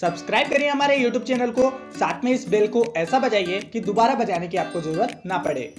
subscribe करिए हमारे YouTube channel को साथ में इस बेल को ऐसा बजाइए कि दोबारा बजाने की आपको जरूरत ना पड़े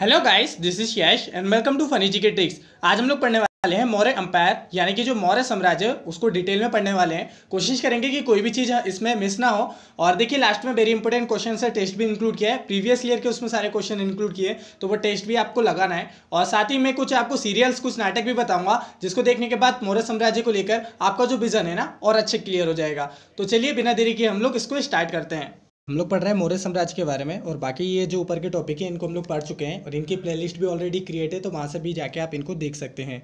hello guys this is Yash and welcome to funny G K tricks आज हम लोग पढ़ने वाले हैं मौर्य अंपायर यानी कि जो मौर्य साम्राज्य उसको डिटेल में पढ़ने वाले हैं कोशिश करेंगे कि कोई भी चीज़ इसमें मिस ना हो और देखिए लास्ट में वेरी इंपॉर्टेंट क्वेश्चन है टेस्ट भी इंक्लूड किया है प्रीवियस ईयर के उसमें सारे क्वेश्चन इंक्लूड किए तो वो टेस्ट भी आपको लगाना है और साथ ही मैं कुछ आपको सीरियल्स कुछ नाटक भी बताऊंगा जिसको देखने के बाद मौर्य साम्राज्य को लेकर आपका जो विजन है ना और अच्छे क्लियर हो जाएगा तो चलिए बिना देरी के हम लोग इसको स्टार्ट करते हैं हम लोग पढ़ रहे हैं मौर्य साम्राज्य के बारे में और बाकी ये जो ऊपर के टॉपिक हैं इनको हम लोग पढ़ चुके हैं और इनकी प्लेलिस्ट भी ऑलरेडी क्रिएट है तो वहाँ से भी जाके आप इनको देख सकते हैं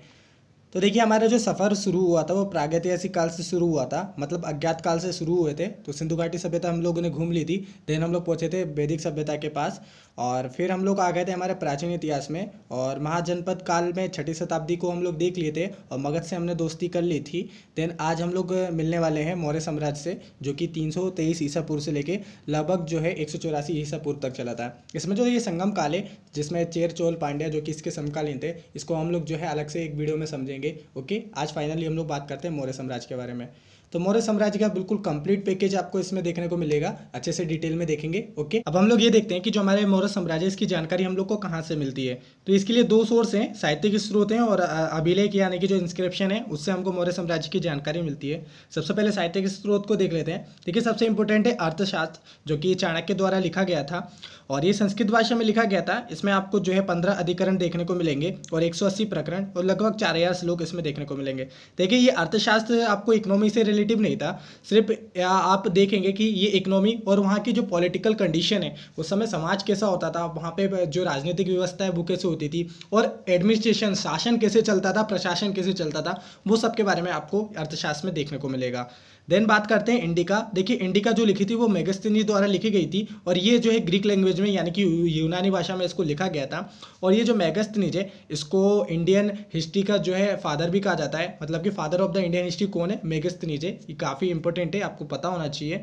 तो देखिए हमारा जो सफ़र शुरू हुआ था वो प्रागैतिहासिक काल से शुरू हुआ था मतलब अज्ञात काल से शुरू हुए थे तो सिंधु घाटी सभ्यता हम लोगों ने घूम ली थी देन हम लोग पहुँचे थे वैदिक सभ्यता के पास और फिर हम लोग आ गए थे हमारे प्राचीन इतिहास में और महाजनपद काल में छठी शताब्दी को हम लोग देख लिए थे और मगध से हमने दोस्ती कर ली थी देन आज हम लोग मिलने वाले हैं मौर्य साम्राज्य से जो कि तीन सौ तेईस ईसा पूर्व से लेके लगभग जो है एक सौ चौरासी ईसा पूर्व तक चला था इसमें जो ये संगम काल है जिसमें चेर चोल पांड्या जो कि इसके समकालीन थे इसको हम लोग जो है अलग से एक वीडियो में समझेंगे ओके आज फाइनली हम लोग बात करते हैं मौर्य साम्राज्य के बारे में तो मौर्य साम्राज्य का बिल्कुल कंप्लीट पैकेज आपको इसमें देखने को मिलेगा अच्छे से डिटेल में देखेंगे ओके अब हम लोग ये देखते हैं कि जो हमारे मौर्य साम्राज्य इसकी जानकारी हम लोग को कहाँ से मिलती है तो इसके लिए दो सोर्स हैं के स्रोत हैं और अभिलेख यानी कि जो इंस्क्रिप्शन है उससे हमको मौर्य साम्राज्य की जानकारी मिलती है सबसे पहले के स्रोत को देख लेते हैं देखिए सबसे इंपॉर्टेंट है अर्थशास्त्र जो कि चाणक्य द्वारा लिखा गया था और ये संस्कृत भाषा में लिखा गया था इसमें आपको जो है पंद्रह अधिकरण देखने को मिलेंगे और अस्सी प्रकरण और लगभग चार हजार श्लोक इसमें देखने को मिलेंगे देखिए ये अर्थशास्त्र आपको इकोनॉमी से रिलेटेड पॉजिटिव नहीं था सिर्फ आप देखेंगे कि ये इकोनॉमी और वहाँ की जो पॉलिटिकल कंडीशन है उस समय समाज कैसा होता था वहाँ पे जो राजनीतिक व्यवस्था है वो कैसे होती थी और एडमिनिस्ट्रेशन शासन कैसे चलता था प्रशासन कैसे चलता था वो सब के बारे में आपको अर्थशास्त्र में देखने को मिलेगा देन बात करते हैं इंडिका देखिए इंडिका जो लिखी थी वो मेगस्तनी द्वारा लिखी गई थी और ये जो है ग्रीक लैंग्वेज में यानी कि यूनानी भाषा में इसको लिखा गया था और ये जो मेगस्तनीज है इसको इंडियन हिस्ट्री का जो है फादर भी कहा जाता है मतलब कि father of the Indian history कौन है मेगस्तनीज है ये काफ़ी इंपॉर्टेंट है आपको पता होना चाहिए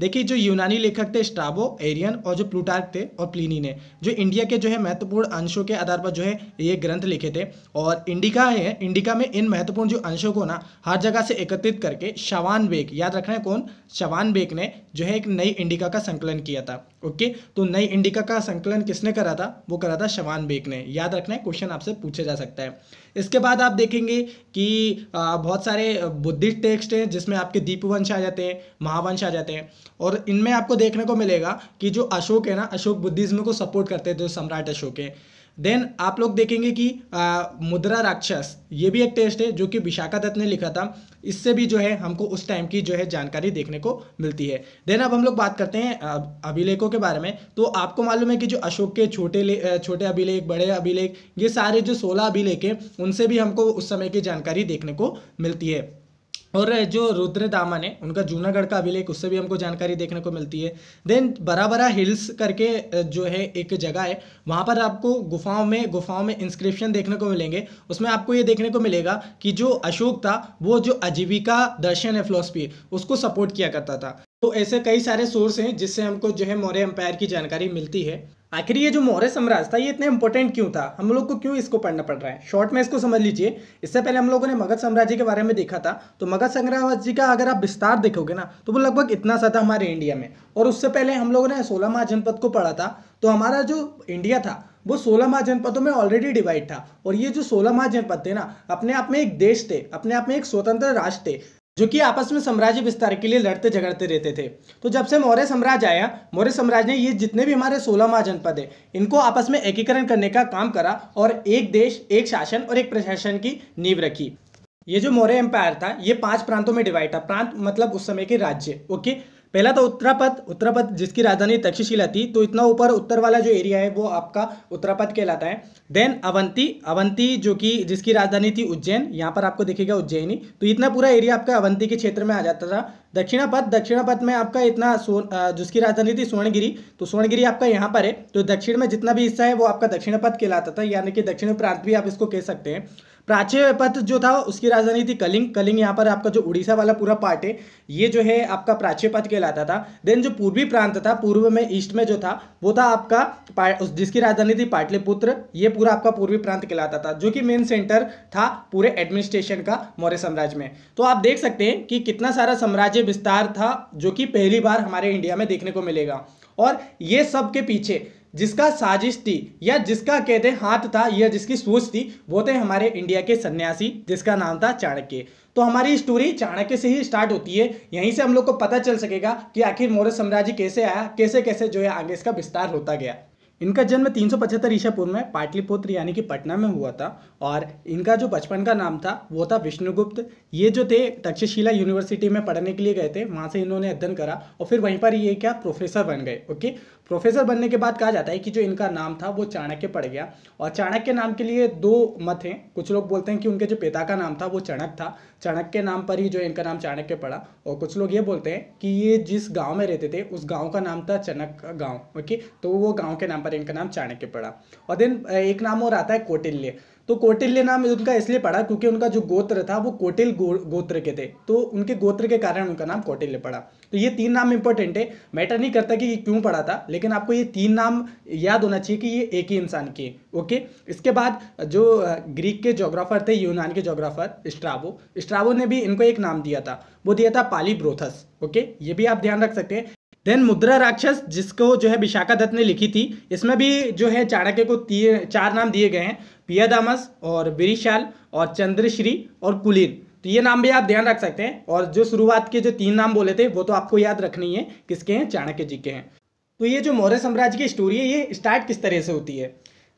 देखिए जो यूनानी लेखक थे स्ट्राबो एरियन और जो प्लूटार्क थे और प्लिनी ने जो इंडिया के जो है महत्वपूर्ण अंशों के आधार पर जो है ये ग्रंथ लिखे थे और इंडिका है इंडिका में इन महत्वपूर्ण जो अंशों को ना हर जगह से एकत्रित करके शवान बेग याद रखना है कौन शवान बेग ने जो है एक नई इंडिका का संकलन किया था ओके तो नई इंडिका का संकलन किसने करा था वो करा था शवान बेग ने याद रखना है क्वेश्चन आपसे पूछा जा सकता है इसके बाद आप देखेंगे कि बहुत सारे बुद्धिस्ट टेक्स्ट हैं जिसमें आपके दीपवंश आ जाते हैं महावंश आ जाते हैं और इनमें आपको देखने को मिलेगा कि जो अशोक है ना अशोक बुद्धिज्म को सपोर्ट करते थे सम्राट अशोक है देन आप लोग देखेंगे कि आ, मुद्रा राक्षस ये भी एक टेस्ट है जो कि विशाखा दत्त ने लिखा था इससे भी जो है हमको उस टाइम की जो है जानकारी देखने को मिलती है देन अब हम लोग बात करते हैं अभिलेखों के बारे में तो आपको मालूम है कि जो अशोक के छोटे छोटे अभिलेख बड़े अभिलेख ये सारे जो सोलह अभिलेख हैं उनसे भी हमको उस समय की जानकारी देखने को मिलती है और जो रुद्र दामन है उनका जूनागढ़ का अभिलेख उससे भी हमको जानकारी देखने को मिलती है देन बराबरा हिल्स करके जो है एक जगह है वहाँ पर आपको गुफाओं में गुफाओं में इंस्क्रिप्शन देखने को मिलेंगे उसमें आपको ये देखने को मिलेगा कि जो अशोक था वो जो आजीविका दर्शन है फिलोसफी उसको सपोर्ट किया करता था तो ऐसे कई सारे सोर्स हैं जिससे हमको जो है मौर्य एम्पायर की जानकारी मिलती है आखिर ये जो मौर्य साम्राज्य था ये इतना इंपॉर्टेंट क्यों था हम लोग को क्यों इसको पढ़ना पड़ रहा है शॉर्ट में इसको समझ लीजिए इससे पहले हम लोगों ने मगध साम्राज्य के बारे में देखा था तो मगध साम्राज्य का अगर आप विस्तार देखोगे ना तो वो लगभग इतना सा था हमारे इंडिया में और उससे पहले हम लोगों ने सोलह महाजनपद को पढ़ा था तो हमारा जो इंडिया था वो सोलह महाजनपदों में ऑलरेडी डिवाइड था और ये जो सोलह महाजनपद थे ना अपने आप में एक देश थे अपने आप में एक स्वतंत्र राष्ट्र थे जो कि आपस में साम्राज्य विस्तार के लिए लड़ते झगड़ते रहते थे तो जब से मौर्य साम्राज्य आया मौर्य साम्राज्य ने ये जितने भी हमारे सोलह महाजनपद है इनको आपस में एकीकरण करने का काम करा और एक देश एक शासन और एक प्रशासन की नींव रखी ये जो मौर्य एम्पायर था ये पांच प्रांतों में डिवाइड था प्रांत मतलब उस समय के राज्य ओके पहला तो उत्तरापद उत्तरापद जिसकी राजधानी तक्षशिला थी तो इतना ऊपर उत्तर वाला जो एरिया है वो आपका उत्तरापद कहलाता है देन अवंती अवंती जो कि जिसकी राजधानी थी उज्जैन यहाँ पर आपको देखेगा उज्जैनी तो इतना पूरा एरिया आपका अवंती के क्षेत्र में आ जाता था दक्षिणापद दक्षिणापद में आपका इतना जिसकी राजधानी थी स्वर्णगिरी तो स्वर्णगिरी आपका यहाँ पर है तो दक्षिण में जितना भी हिस्सा है वो आपका दक्षिणापद कहलाता था यानी कि दक्षिण प्रांत भी आप इसको कह सकते हैं प्राच्यपथ जो था उसकी राजधानी थी कलिंग कलिंग यहाँ पर आपका जो उड़ीसा वाला पूरा पार्ट है ये जो है आपका पथ कहलाता था देन जो पूर्वी प्रांत था पूर्व में ईस्ट में जो था वो था आपका जिसकी राजधानी थी पाटलिपुत्र ये पूरा आपका पूर्वी प्रांत कहलाता था जो कि मेन सेंटर था पूरे एडमिनिस्ट्रेशन का मौर्य साम्राज्य में तो आप देख सकते हैं कि कितना सारा साम्राज्य विस्तार था जो कि पहली बार हमारे इंडिया में देखने को मिलेगा और ये सब के पीछे जिसका साजिश थी या जिसका कहते हाथ था या जिसकी सोच थी वो थे हमारे इंडिया के सन्यासी जिसका नाम था चाणक्य तो हमारी स्टोरी चाणक्य से ही स्टार्ट होती है यहीं से हम लोग को पता चल सकेगा कि आखिर मौर्य साम्राज्य कैसे आया कैसे कैसे जो है आगे इसका विस्तार होता गया इनका जन्म तीन सौ पचहत्तर ईसा पूर्व में पाटलिपुत्र यानी कि पटना में हुआ था और इनका जो बचपन का नाम था वो था विष्णुगुप्त ये जो थे तक्षशिला यूनिवर्सिटी में पढ़ने के लिए गए थे वहाँ से इन्होंने अध्ययन करा और फिर वहीं पर ये क्या प्रोफेसर बन गए ओके प्रोफेसर बनने के बाद कहा जाता है कि जो इनका नाम था वो चाणक्य पड़ गया और चाणक्य नाम के लिए दो मत हैं कुछ लोग बोलते हैं कि उनके जो पिता का नाम था वो चणक था चाणक्य नाम पर ही जो इनका नाम चाणक्य पड़ा और कुछ लोग ये बोलते हैं कि ये जिस गाँव में रहते थे उस गाँव का नाम था चनक गाँव ओके तो वो गाँव के नाम पर इनका नाम चाणक्य पड़ा और देन एक नाम और आता है कौटिल्य तो कौटिल्य नाम उनका इसलिए पड़ा क्योंकि उनका जो गोत्र था वो कोटिल गो, गोत्र के थे तो उनके गोत्र के कारण उनका नाम कौटिल्य पड़ा तो ये तीन नाम इंपॉर्टेंट है मैटर नहीं करता कि ये क्यों पड़ा था लेकिन आपको ये तीन नाम याद होना चाहिए कि ये एक ही इंसान के ओके इसके बाद जो ग्रीक के जोग्राफर थे यूनान के जोग्राफर स्ट्रावो स्ट्रावो ने भी इनको एक नाम दिया था वो दिया था पाली ब्रोथस ओके ये भी आप ध्यान रख सकते हैं देन मुद्रा राक्षस जिसको जो है विशाखा दत्त ने लिखी थी इसमें भी जो है चाणक्य को चार नाम दिए गए हैं पियादामस और बिरिशाल और चंद्रश्री और कुलीन तो ये नाम भी आप ध्यान रख सकते हैं और जो शुरुआत के जो तीन नाम बोले थे वो तो आपको याद रखनी है किसके हैं चाणक्य जी के हैं तो ये जो मौर्य साम्राज्य की स्टोरी है ये स्टार्ट किस तरह से होती है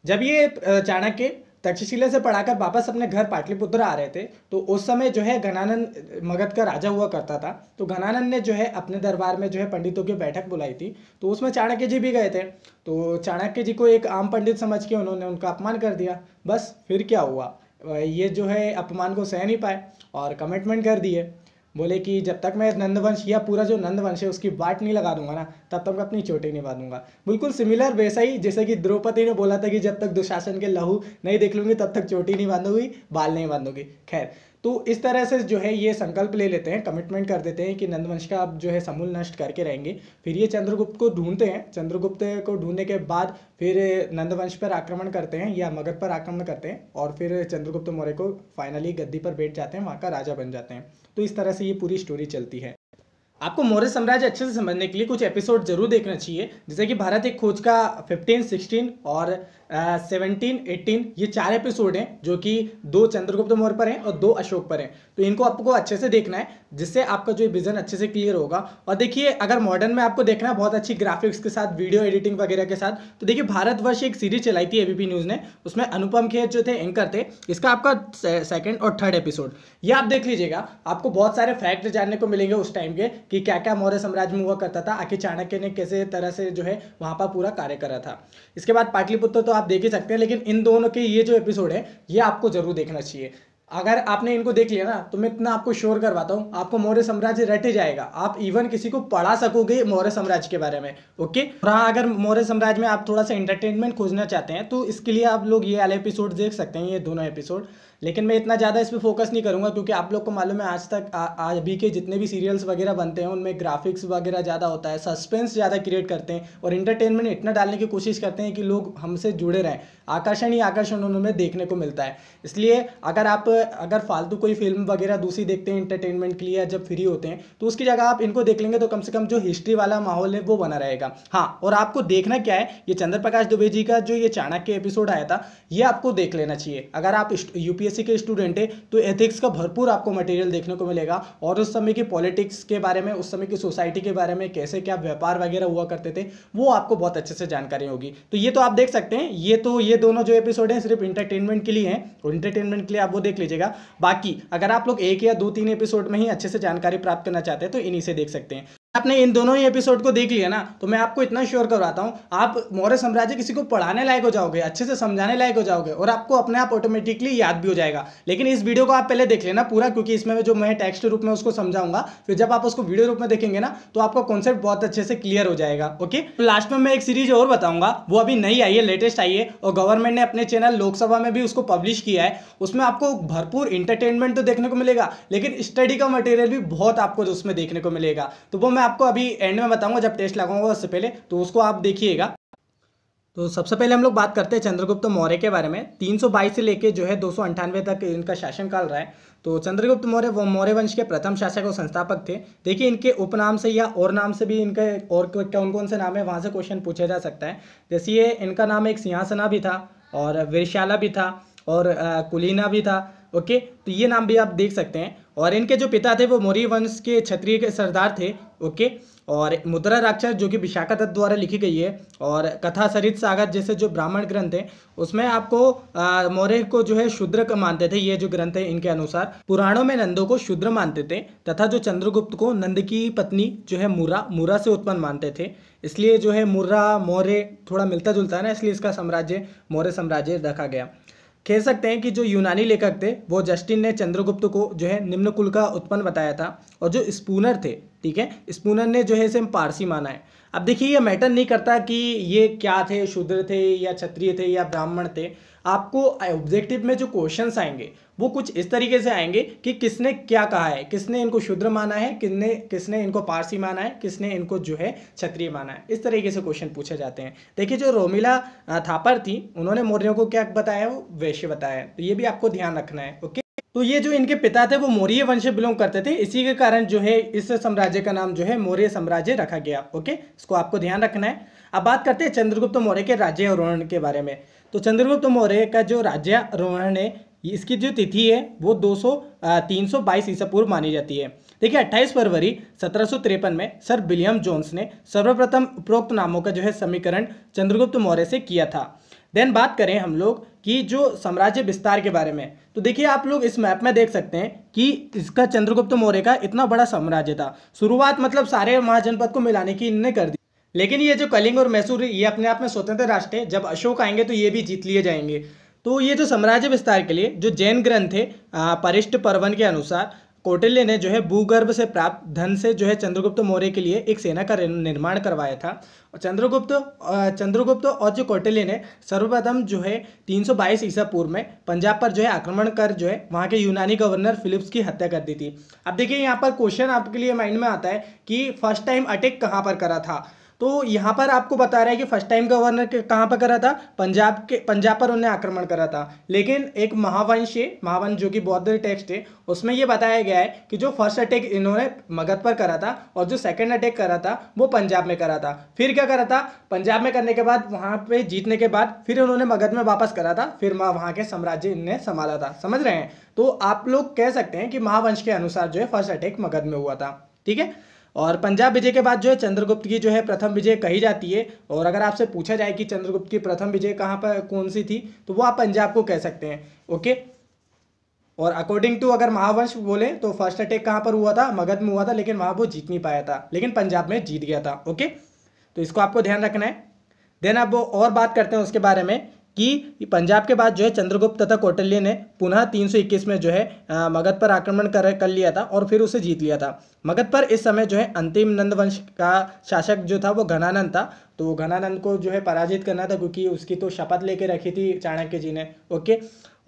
जब ये चाणक्य तक्षशिला से पढ़ाकर वापस अपने घर पाटलिपुत्र आ रहे थे तो उस समय जो है घनानंद मगध का राजा हुआ करता था तो घनानंद ने जो है अपने दरबार में जो है पंडितों की बैठक बुलाई थी तो उसमें चाणक्य जी भी गए थे तो चाणक्य जी को एक आम पंडित समझ के उन्होंने उनका अपमान कर दिया बस फिर क्या हुआ ये जो है अपमान को सह नहीं पाए और कमिटमेंट कर दिए बोले कि जब तक मैं नंदवंश या पूरा जो नंदवंश है उसकी बाट नहीं लगा दूंगा ना तब तक मैं अपनी चोटें नहीं बांधूंगा बिल्कुल सिमिलर वैसा ही जैसे कि द्रौपदी ने बोला था कि जब तक दुशासन के लहू नहीं देख लूंगी तब तक चोटी नहीं बांधूंगी बाल नहीं बांधूंगी खैर तो इस तरह से जो है ये संकल्प ले लेते हैं कमिटमेंट कर देते हैं कि नंदवंश का आप जो है समूल नष्ट करके रहेंगे फिर ये चंद्रगुप्त को ढूंढते हैं चंद्रगुप्त को ढूंढने के बाद फिर नंदवंश पर आक्रमण करते हैं या मगध पर आक्रमण करते हैं और फिर चंद्रगुप्त मौर्य को फाइनली गद्दी पर बैठ जाते हैं वहाँ का राजा बन जाते हैं तो इस तरह से ये पूरी स्टोरी चलती है आपको मौर्य साम्राज्य अच्छे से समझने के लिए कुछ एपिसोड जरूर देखना चाहिए जैसे कि भारत एक खोज का 15, 16 और आ, 17, 18 ये चार एपिसोड हैं जो कि दो चंद्रगुप्त मौर्य पर हैं और दो अशोक पर हैं तो इनको आपको अच्छे से देखना है जिससे आपका जो विजन अच्छे से क्लियर होगा और देखिए अगर मॉडर्न में आपको देखना है बहुत अच्छी ग्राफिक्स के साथ वीडियो एडिटिंग वगैरह के साथ तो देखिए भारतवर्ष एक सीरीज चलाई थी एबीपी न्यूज़ ने उसमें अनुपम खेर जो थे एंकर थे इसका आपका सेकेंड और थर्ड एपिसोड ये आप देख लीजिएगा आपको बहुत सारे फैक्ट जानने को मिलेंगे उस टाइम के कि क्या क्या मौर्य साम्राज्य में हुआ करता था आखिर चाणक्य ने कैसे तरह से जो है वहाँ पर पूरा कार्य करा था इसके बाद पाटलिपुत्र तो आप देख ही सकते हैं लेकिन इन दोनों के ये जो एपिसोड है ये आपको जरूर देखना चाहिए अगर आपने इनको देख लिया ना तो मैं इतना आपको शोर करवाता हूँ आपको मौर्य साम्राज्य रटे जाएगा आप इवन किसी को पढ़ा सकोगे मौर्य साम्राज्य के बारे में ओके और हाँ अगर मौर्य साम्राज्य में आप थोड़ा सा इंटरटेनमेंट खोजना चाहते हैं तो इसके लिए आप लोग ये वाले एपिसोड देख सकते हैं ये दोनों एपिसोड लेकिन मैं इतना ज़्यादा इस पर फोकस नहीं करूँगा क्योंकि आप लोग को मालूम है आज तक आज अभी के जितने भी सीरियल्स वगैरह बनते हैं उनमें ग्राफिक्स वगैरह ज़्यादा होता है सस्पेंस ज़्यादा क्रिएट करते हैं और इंटरटेनमेंट इतना डालने की कोशिश करते हैं कि लोग हमसे जुड़े रहें आकर्षण ही आकर्षण उनमें देखने को मिलता है इसलिए अगर आप अगर फालतू कोई फिल्म वगैरह दूसरी देखते हैं इंटरटेनमेंट के लिए जब फ्री होते हैं तो उसकी जगह आप इनको देख लेंगे तो कम से कम जो हिस्ट्री वाला माहौल है वो बना रहेगा हाँ और आपको देखना क्या है ये चंद्र प्रकाश दुबे जी का जो ये चाणक्य एपिसोड आया था ये आपको देख लेना चाहिए अगर आप यूपी बीएससी e के स्टूडेंट है तो एथिक्स का भरपूर आपको मटेरियल देखने को मिलेगा और उस समय की पॉलिटिक्स के बारे में उस समय की सोसाइटी के बारे में कैसे क्या व्यापार वगैरह हुआ करते थे वो आपको बहुत अच्छे से जानकारी होगी तो ये तो आप देख सकते हैं ये तो ये दोनों जो एपिसोड हैं सिर्फ इंटरटेनमेंट के लिए हैं और इंटरटेनमेंट के लिए आप वो देख लीजिएगा बाकी अगर आप लोग एक या दो तीन एपिसोड में ही अच्छे से जानकारी प्राप्त करना चाहते हैं तो इन्हीं से देख सकते हैं आपने इन दोनों ही एपिसोड को देख लिया ना तो मैं आपको इतना श्योर करवाता हूँ आप मौर्य साम्राज्य किसी को पढ़ाने लायक हो जाओगे अच्छे से समझाने लायक हो जाओगे और आपको अपने आप ऑटोमेटिकली याद भी हो जाएगा लेकिन इस वीडियो को आप पहले देख लेना पूरा क्योंकि इसमें जो मैं टेक्स्ट रूप में उसको समझाऊंगा फिर जब आप उसको वीडियो रूप में देखेंगे ना तो आपको कॉन्सेप्ट बहुत अच्छे से क्लियर हो जाएगा ओके तो लास्ट में मैं एक सीरीज और बताऊंगा वो अभी नई आई है लेटेस्ट आई है और गवर्नमेंट ने अपने चैनल लोकसभा में भी उसको पब्लिश किया है उसमें आपको भरपूर इंटरटेनमेंट तो देखने को मिलेगा लेकिन स्टडी का मटेरियल भी बहुत आपको उसमें देखने को मिलेगा तो वो मैं आपको अभी एंड में बताऊंगा जब टेस्ट लगाऊंगा उससे पहले तो उसको आप देखिएगा तो सबसे पहले हम लोग बात करते हैं चंद्रगुप्त मौर्य के बारे में 322 से लेकर जो है दो तक इनका शासन काल रहा है तो चंद्रगुप्त मौर्य वो मौर्य वंश के प्रथम शासक और संस्थापक थे देखिए इनके उपनाम से या और नाम से भी इनके और कौन कौन से नाम है वहाँ से क्वेश्चन पूछा जा सकता है जैसे ये इनका नाम एक सिंहासना भी था और वेशाला भी था और कुलीना भी था ओके तो ये नाम भी आप देख सकते हैं और इनके जो पिता थे वो मौर्य वंश के क्षत्रिय के सरदार थे ओके और मुद्रा राक्षस जो कि विशाखा दत्त द्वारा लिखी गई है और कथा सरित सागर जैसे जो ब्राह्मण ग्रंथ हैं उसमें आपको मौर्य को जो है शूद्र मानते थे ये जो ग्रंथ है इनके अनुसार पुराणों में नंदो को शूद्र मानते थे तथा जो चंद्रगुप्त को नंद की पत्नी जो है मुरा मुरा से उत्पन्न मानते थे इसलिए जो है मुर्रा मौर्य थोड़ा मिलता जुलता है ना इसलिए इसका साम्राज्य मौर्य साम्राज्य रखा गया कह सकते हैं कि जो यूनानी लेखक थे वो जस्टिन ने चंद्रगुप्त को जो है निम्न कुल का उत्पन्न बताया था और जो स्पूनर थे ठीक है स्पूनर ने जो है इसे पारसी माना है अब देखिए ये मैटर नहीं करता कि ये क्या थे शूद्र थे या क्षत्रिय थे या ब्राह्मण थे आपको ऑब्जेक्टिव में जो क्वेश्चन आएंगे वो कुछ इस तरीके से आएंगे कि किसने क्या कहा है किसने इनको शुद्र माना है किसने किसने इनको पारसी माना है किसने इनको जो है क्षत्रिय माना है इस तरीके से क्वेश्चन पूछे जाते हैं देखिए जो रोमिला थापर थी उन्होंने मौर्यों को क्या बताया वो वैश्य बताया तो ये भी आपको ध्यान रखना है ओके तो ये जो इनके पिता थे वो मौर्य वंश बिलोंग करते थे इसी के कारण जो है इस साम्राज्य का नाम जो है मौर्य साम्राज्य रखा गया ओके इसको आपको ध्यान रखना है अब बात करते हैं चंद्रगुप्त मौर्य के राज्य आरोहण के बारे में तो चंद्रगुप्त मौर्य का जो राज्य आरोहण है इसकी जो तिथि है वो दो सौ तीन सौ ईसा पूर्व मानी जाती है देखिए 28 फरवरी सत्रह में सर विलियम जोन्स ने सर्वप्रथम उपरोक्त नामों का जो है समीकरण चंद्रगुप्त मौर्य से किया था देन बात करें हम लोग कि जो साम्राज्य विस्तार के बारे में तो देखिए आप लोग इस मैप में देख सकते हैं कि इसका चंद्रगुप्त मौर्य का इतना बड़ा साम्राज्य था शुरुआत मतलब सारे महाजनपद को मिलाने की इनने कर दी लेकिन ये जो कलिंग और मैसूर ये अपने आप में स्वतंत्र राष्ट्र है जब अशोक आएंगे तो ये भी जीत लिए जाएंगे तो ये जो साम्राज्य विस्तार के लिए जो जैन ग्रंथ थे परिष्ट पर्वन के अनुसार कौटिल्य ने जो है भूगर्भ से प्राप्त धन से जो है चंद्रगुप्त मौर्य के लिए एक सेना का निर्माण करवाया था और चंद्रगुप्त चंद्रगुप्त और जो कौटिल्य ने सर्वप्रथम जो है 322 ईसा पूर्व में पंजाब पर जो है आक्रमण कर जो है वहाँ के यूनानी गवर्नर फिलिप्स की हत्या कर दी थी अब देखिए यहाँ पर क्वेश्चन आपके लिए माइंड में आता है कि फर्स्ट टाइम अटैक कहाँ पर करा था तो यहाँ पर आपको बता रहा है कि फर्स्ट टाइम गवर्नर कहाँ पर करा था पंजाब के पंजाब पर उन्हें आक्रमण करा था लेकिन एक महावंश है महावंश जो कि बौद्ध टेक्स्ट है उसमें यह बताया गया है कि जो फर्स्ट अटैक इन्होंने मगध पर करा था और जो सेकेंड अटैक करा था वो पंजाब में करा था फिर क्या करा था पंजाब में करने के बाद वहाँ पर जीतने के बाद फिर उन्होंने मगध में वापस करा था फिर वहाँ के साम्राज्य इन्हें संभाला था समझ रहे हैं तो आप लोग कह सकते हैं कि महावंश के अनुसार जो है फर्स्ट अटैक मगध में हुआ था ठीक है और पंजाब विजय के बाद जो है चंद्रगुप्त की जो है प्रथम विजय कही जाती है और अगर आपसे पूछा जाए कि चंद्रगुप्त की प्रथम विजय कहाँ पर कौन सी थी तो वो आप पंजाब को कह सकते हैं ओके और अकॉर्डिंग टू अगर महावंश बोले तो फर्स्ट अटैक कहाँ पर हुआ था मगध में हुआ था लेकिन वहाँ वो जीत नहीं पाया था लेकिन पंजाब में जीत गया था ओके तो इसको आपको ध्यान रखना है देन अब और बात करते हैं उसके बारे में कि पंजाब के बाद जो है चंद्रगुप्त तथा कौटल्य ने पुनः 321 में जो है मगध पर आक्रमण कर कर लिया था और फिर उसे जीत लिया था मगध पर इस समय जो है अंतिम नंद वंश का शासक जो था वो घनानंद था तो घनानंद को जो है पराजित करना था क्योंकि उसकी तो शपथ लेके रखी थी चाणक्य जी ने ओके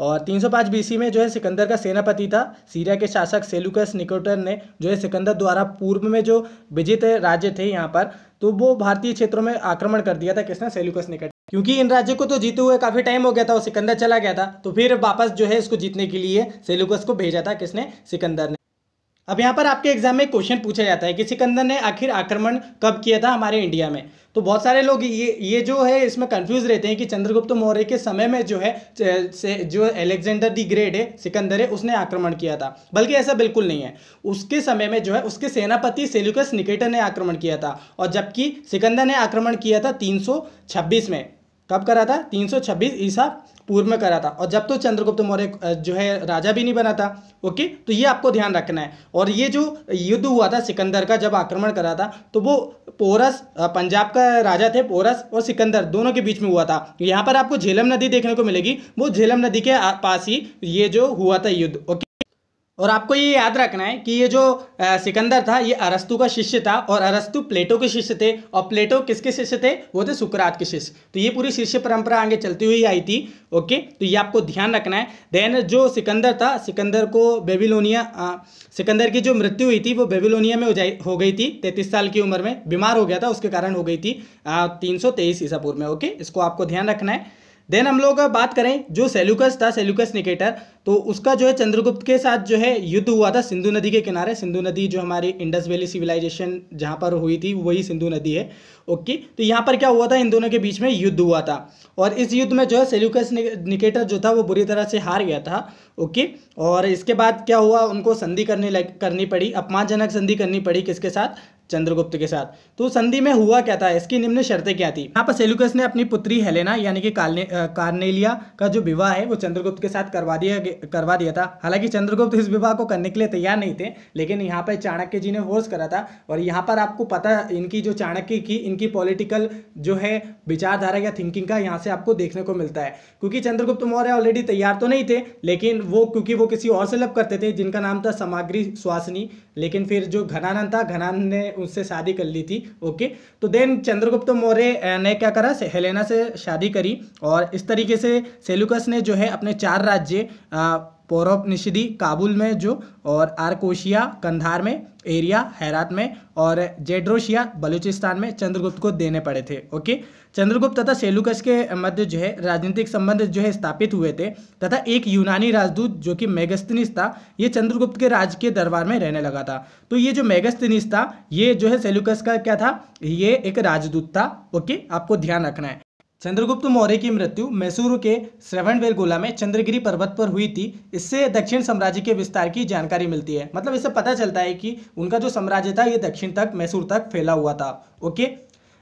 और 305 बीसी में जो है सिकंदर का सेनापति था सीरिया के शासक सेलुकस निकोटर ने जो है सिकंदर द्वारा पूर्व में जो विजित राज्य थे यहाँ पर तो वो भारतीय क्षेत्रों में आक्रमण कर दिया था किसने सेलुकस निकट क्योंकि इन राज्यों को तो जीते हुए काफ़ी टाइम हो गया था और सिकंदर चला गया था तो फिर वापस जो है इसको जीतने के लिए सेलुकस को भेजा था किसने सिकंदर ने अब यहाँ पर आपके एग्जाम में क्वेश्चन पूछा जाता है कि सिकंदर ने आखिर आक्रमण कब किया था हमारे इंडिया में तो बहुत सारे लोग ये ये जो है इसमें कंफ्यूज रहते हैं कि चंद्रगुप्त मौर्य के समय में जो है से जो एलेक्जेंडर दी ग्रेट है सिकंदर है उसने आक्रमण किया था बल्कि ऐसा बिल्कुल नहीं है उसके समय में जो है उसके सेनापति सेल्युकस निकेटर ने आक्रमण किया था और जबकि सिकंदर ने आक्रमण किया था तीन में कब करा था 326 ईसा पूर्व में करा था और जब तो चंद्रगुप्त मौर्य जो है राजा भी नहीं बना था ओके तो ये आपको ध्यान रखना है और ये जो युद्ध हुआ था सिकंदर का जब आक्रमण करा था तो वो पोरस पंजाब का राजा थे पोरस और सिकंदर दोनों के बीच में हुआ था यहाँ पर आपको झेलम नदी देखने को मिलेगी वो झेलम नदी के पास ही ये जो हुआ था युद्ध ओके और आपको ये याद रखना है कि ये जो सिकंदर था ये अरस्तु का शिष्य था और अरस्तु प्लेटो के शिष्य थे और प्लेटो किसके शिष्य थे वो थे सुकरात के शिष्य तो ये पूरी शिष्य परंपरा आगे चलती हुई आई थी ओके तो ये आपको ध्यान रखना है देन जो सिकंदर था सिकंदर को बेबीलोनिया सिकंदर की जो मृत्यु हुई थी वो बेबीलोनिया में हो हो गई थी तैंतीस साल की उम्र में बीमार हो गया था उसके कारण हो गई थी तीन सौ तेईस ईसापुर में ओके इसको आपको ध्यान रखना है देन हम लोग बात करें जो सेल्यूकस था सेल्यूकस निकेटर तो उसका जो है चंद्रगुप्त के साथ जो है युद्ध हुआ था सिंधु नदी के किनारे सिंधु नदी जो हमारी इंडस वैली सिविलाइजेशन जहाँ पर हुई थी वही सिंधु नदी है ओके तो यहाँ पर क्या हुआ था इन दोनों के बीच में युद्ध हुआ था और इस युद्ध में जो है सेल्यूकस निकेटर जो था वो बुरी तरह से हार गया था ओके और इसके बाद क्या हुआ उनको संधि करने करनी पड़ी अपमानजनक संधि करनी पड़ी किसके साथ चंद्रगुप्त के साथ तो संधि में हुआ क्या था इसकी निम्न शर्तें क्या थी यहाँ पर सेलुकस ने अपनी पुत्री हेलेना यानी कि कार्नेलिया का जो विवाह है वो चंद्रगुप्त के साथ करवा दिया करवा दिया था हालांकि चंद्रगुप्त इस विवाह को करने के लिए तैयार नहीं थे लेकिन यहाँ पर चाणक्य जी ने फोर्स करा था और यहाँ पर आपको पता इनकी जो चाणक्य की इनकी पॉलिटिकल जो है विचारधारा या थिंकिंग का यहाँ से आपको देखने को मिलता है क्योंकि चंद्रगुप्त मौर्य ऑलरेडी तैयार तो नहीं थे लेकिन वो क्योंकि वो किसी और से लब करते थे जिनका नाम था सामग्री स्वासनी लेकिन फिर जो घनानंद था घनानंद ने उससे शादी कर ली थी ओके तो देन चंद्रगुप्त मौर्य ने क्या करा से, हेलेना से शादी करी और इस तरीके से सेलुकस ने जो है अपने चार राज्य पोरोपनिषदी काबुल में जो और आरकोशिया कंधार में एरिया हैरात में और जेड्रोशिया बलूचिस्तान में चंद्रगुप्त को देने पड़े थे ओके चंद्रगुप्त तथा सेलुकस के मध्य जो है राजनीतिक संबंध जो है स्थापित हुए थे तथा एक यूनानी राजदूत जो कि मेगस्तनीस था ये चंद्रगुप्त के राज के दरबार में रहने लगा था तो ये जो मेगस्तनीस था ये जो है सेलुकस का क्या था ये एक राजदूत था ओके आपको ध्यान रखना है चंद्रगुप्त मौर्य की मृत्यु मैसूर के श्रवणबेल गोला में चंद्रगिरी पर्वत पर हुई थी इससे दक्षिण साम्राज्य के विस्तार की जानकारी मिलती है मतलब इससे पता चलता है कि उनका जो साम्राज्य था ये दक्षिण तक मैसूर तक फैला हुआ था ओके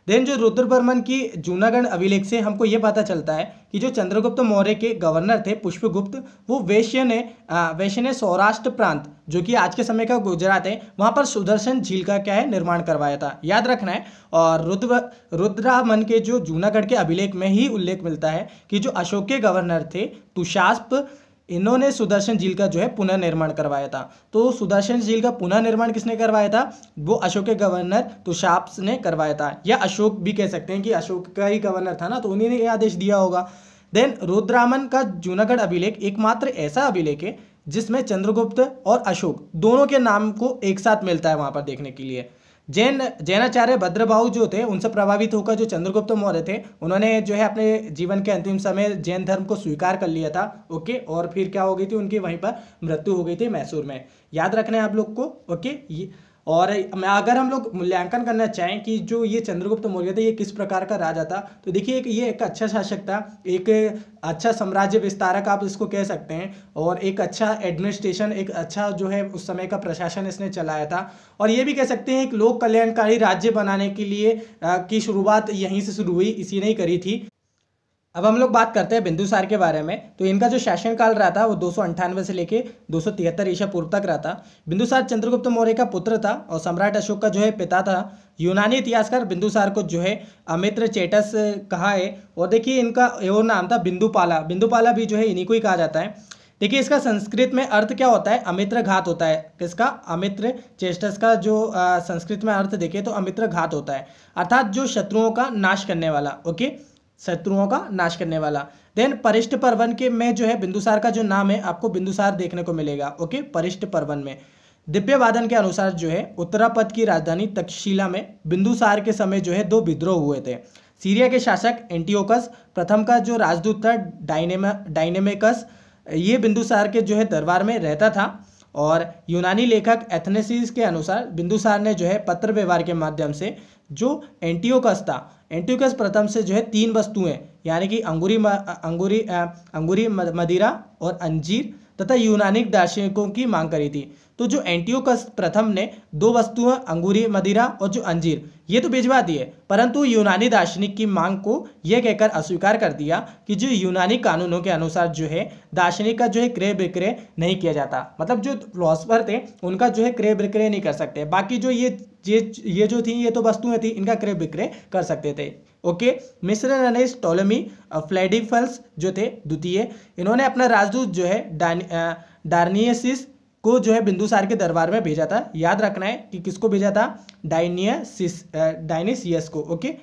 देन जो रुद्र बर्मन की जूनागढ़ अभिलेख से हमको ये पता चलता है कि जो चंद्रगुप्त मौर्य के गवर्नर थे पुष्पगुप्त वो वैश्य ने वैश्य ने सौराष्ट्र प्रांत जो कि आज के समय का गुजरात है वहाँ पर सुदर्शन झील का क्या है निर्माण करवाया था याद रखना है और रुद्र रुद्रामन के जो जूनागढ़ के अभिलेख में ही उल्लेख मिलता है कि जो अशोक के गवर्नर थे तुषास्प इन्होंने सुदर्शन झील का जो है पुनर्निर्माण करवाया था तो सुदर्शन झील का पुनर्निर्माण किसने करवाया था वो अशोक के गवर्नर तुषाप्स ने करवाया था या अशोक भी कह सकते हैं कि अशोक का ही गवर्नर था ना तो उन्हीं ने यह आदेश दिया होगा देन रुद्रामन का जूनागढ़ अभिलेख एकमात्र ऐसा अभिलेख है जिसमें चंद्रगुप्त और अशोक दोनों के नाम को एक साथ मिलता है वहाँ पर देखने के लिए जैन जैनाचार्य भद्रभा जो थे उनसे प्रभावित होकर जो चंद्रगुप्त मौर्य थे उन्होंने जो है अपने जीवन के अंतिम समय जैन धर्म को स्वीकार कर लिया था ओके और फिर क्या हो गई थी उनकी वहीं पर मृत्यु हो गई थी मैसूर में याद रखना है आप लोग को ओके ये और अगर हम लोग मूल्यांकन करना चाहें कि जो ये चंद्रगुप्त मौर्य था ये किस प्रकार का राजा था तो देखिए एक ये एक अच्छा शासक था एक अच्छा साम्राज्य विस्तारक आप इसको कह सकते हैं और एक अच्छा एडमिनिस्ट्रेशन एक अच्छा जो है उस समय का प्रशासन इसने चलाया था और ये भी कह सकते हैं एक लोक कल्याणकारी राज्य बनाने के लिए आ, की शुरुआत यहीं से शुरू हुई इसी ने ही करी थी अब हम लोग बात करते हैं बिंदुसार के बारे में तो इनका जो शासनकाल रहा था वो दो से लेके दो सौ ईसा पूर्व तक रहा था बिंदुसार चंद्रगुप्त मौर्य का पुत्र था और सम्राट अशोक का जो है पिता था यूनानी इतिहासकार बिंदुसार को जो है अमित्र चेटस कहा है और देखिए इनका और नाम था बिंदुपाला बिंदुपाला भी जो है इन्हीं को ही कहा जाता है देखिए इसका संस्कृत में अर्थ क्या होता है अमित्र घात होता है किसका अमित्र चेष्टस का जो आ, संस्कृत में अर्थ देखे तो अमित्र घात होता है अर्थात जो शत्रुओं का नाश करने वाला ओके शत्रुओं का नाश करने वाला देन परिष्ट पर्वन के में जो है बिंदुसार का जो नाम है आपको बिंदुसार देखने को मिलेगा ओके परिष्ट पर्वन में दिव्य वादन के अनुसार जो है उत्तरापद की राजधानी तक्षशिला में बिंदुसार के समय जो है दो विद्रोह हुए थे सीरिया के शासक एंटीओकस प्रथम का जो राजदूत था डाइनेमा डाइनेमेकस ये बिंदुसार के जो है दरबार में रहता था और यूनानी लेखक एथनेसिस के अनुसार बिंदुसार ने जो है पत्र व्यवहार के माध्यम से जो एंटीओकस था एंटीकस प्रथम से जो है तीन वस्तुएं यानी कि अंगूरी अंगूरी अंगूरी मदिरा और अंजीर तथा यूनानिक दार्शनिकों की मांग करी थी तो जो एंटियोकस प्रथम ने दो वस्तुएं अंगूरी मदिरा और जो अंजीर ये तो भिजवा दिए परंतु यूनानी दार्शनिक की मांग को यह कहकर अस्वीकार कर दिया कि जो यूनानी कानूनों के अनुसार जो है दार्शनिक का जो है क्रय विक्रय नहीं किया जाता मतलब जो फिलोसफर थे उनका जो है क्रय विक्रय नहीं कर सकते बाकी जो ये ये जो थी ये तो वस्तुएं थी इनका क्रय विक्रय कर सकते थे ओके मिस्र रनेस टोलमी फ्लैडिफल्स जो थे द्वितीय इन्होंने अपना राजदूत जो है डार्नियसिस को जो है बिंदुसार के दरबार में भेजा था याद रखना है कि किसको भेजा था डाइनियसिस डाइनिसियस को ओके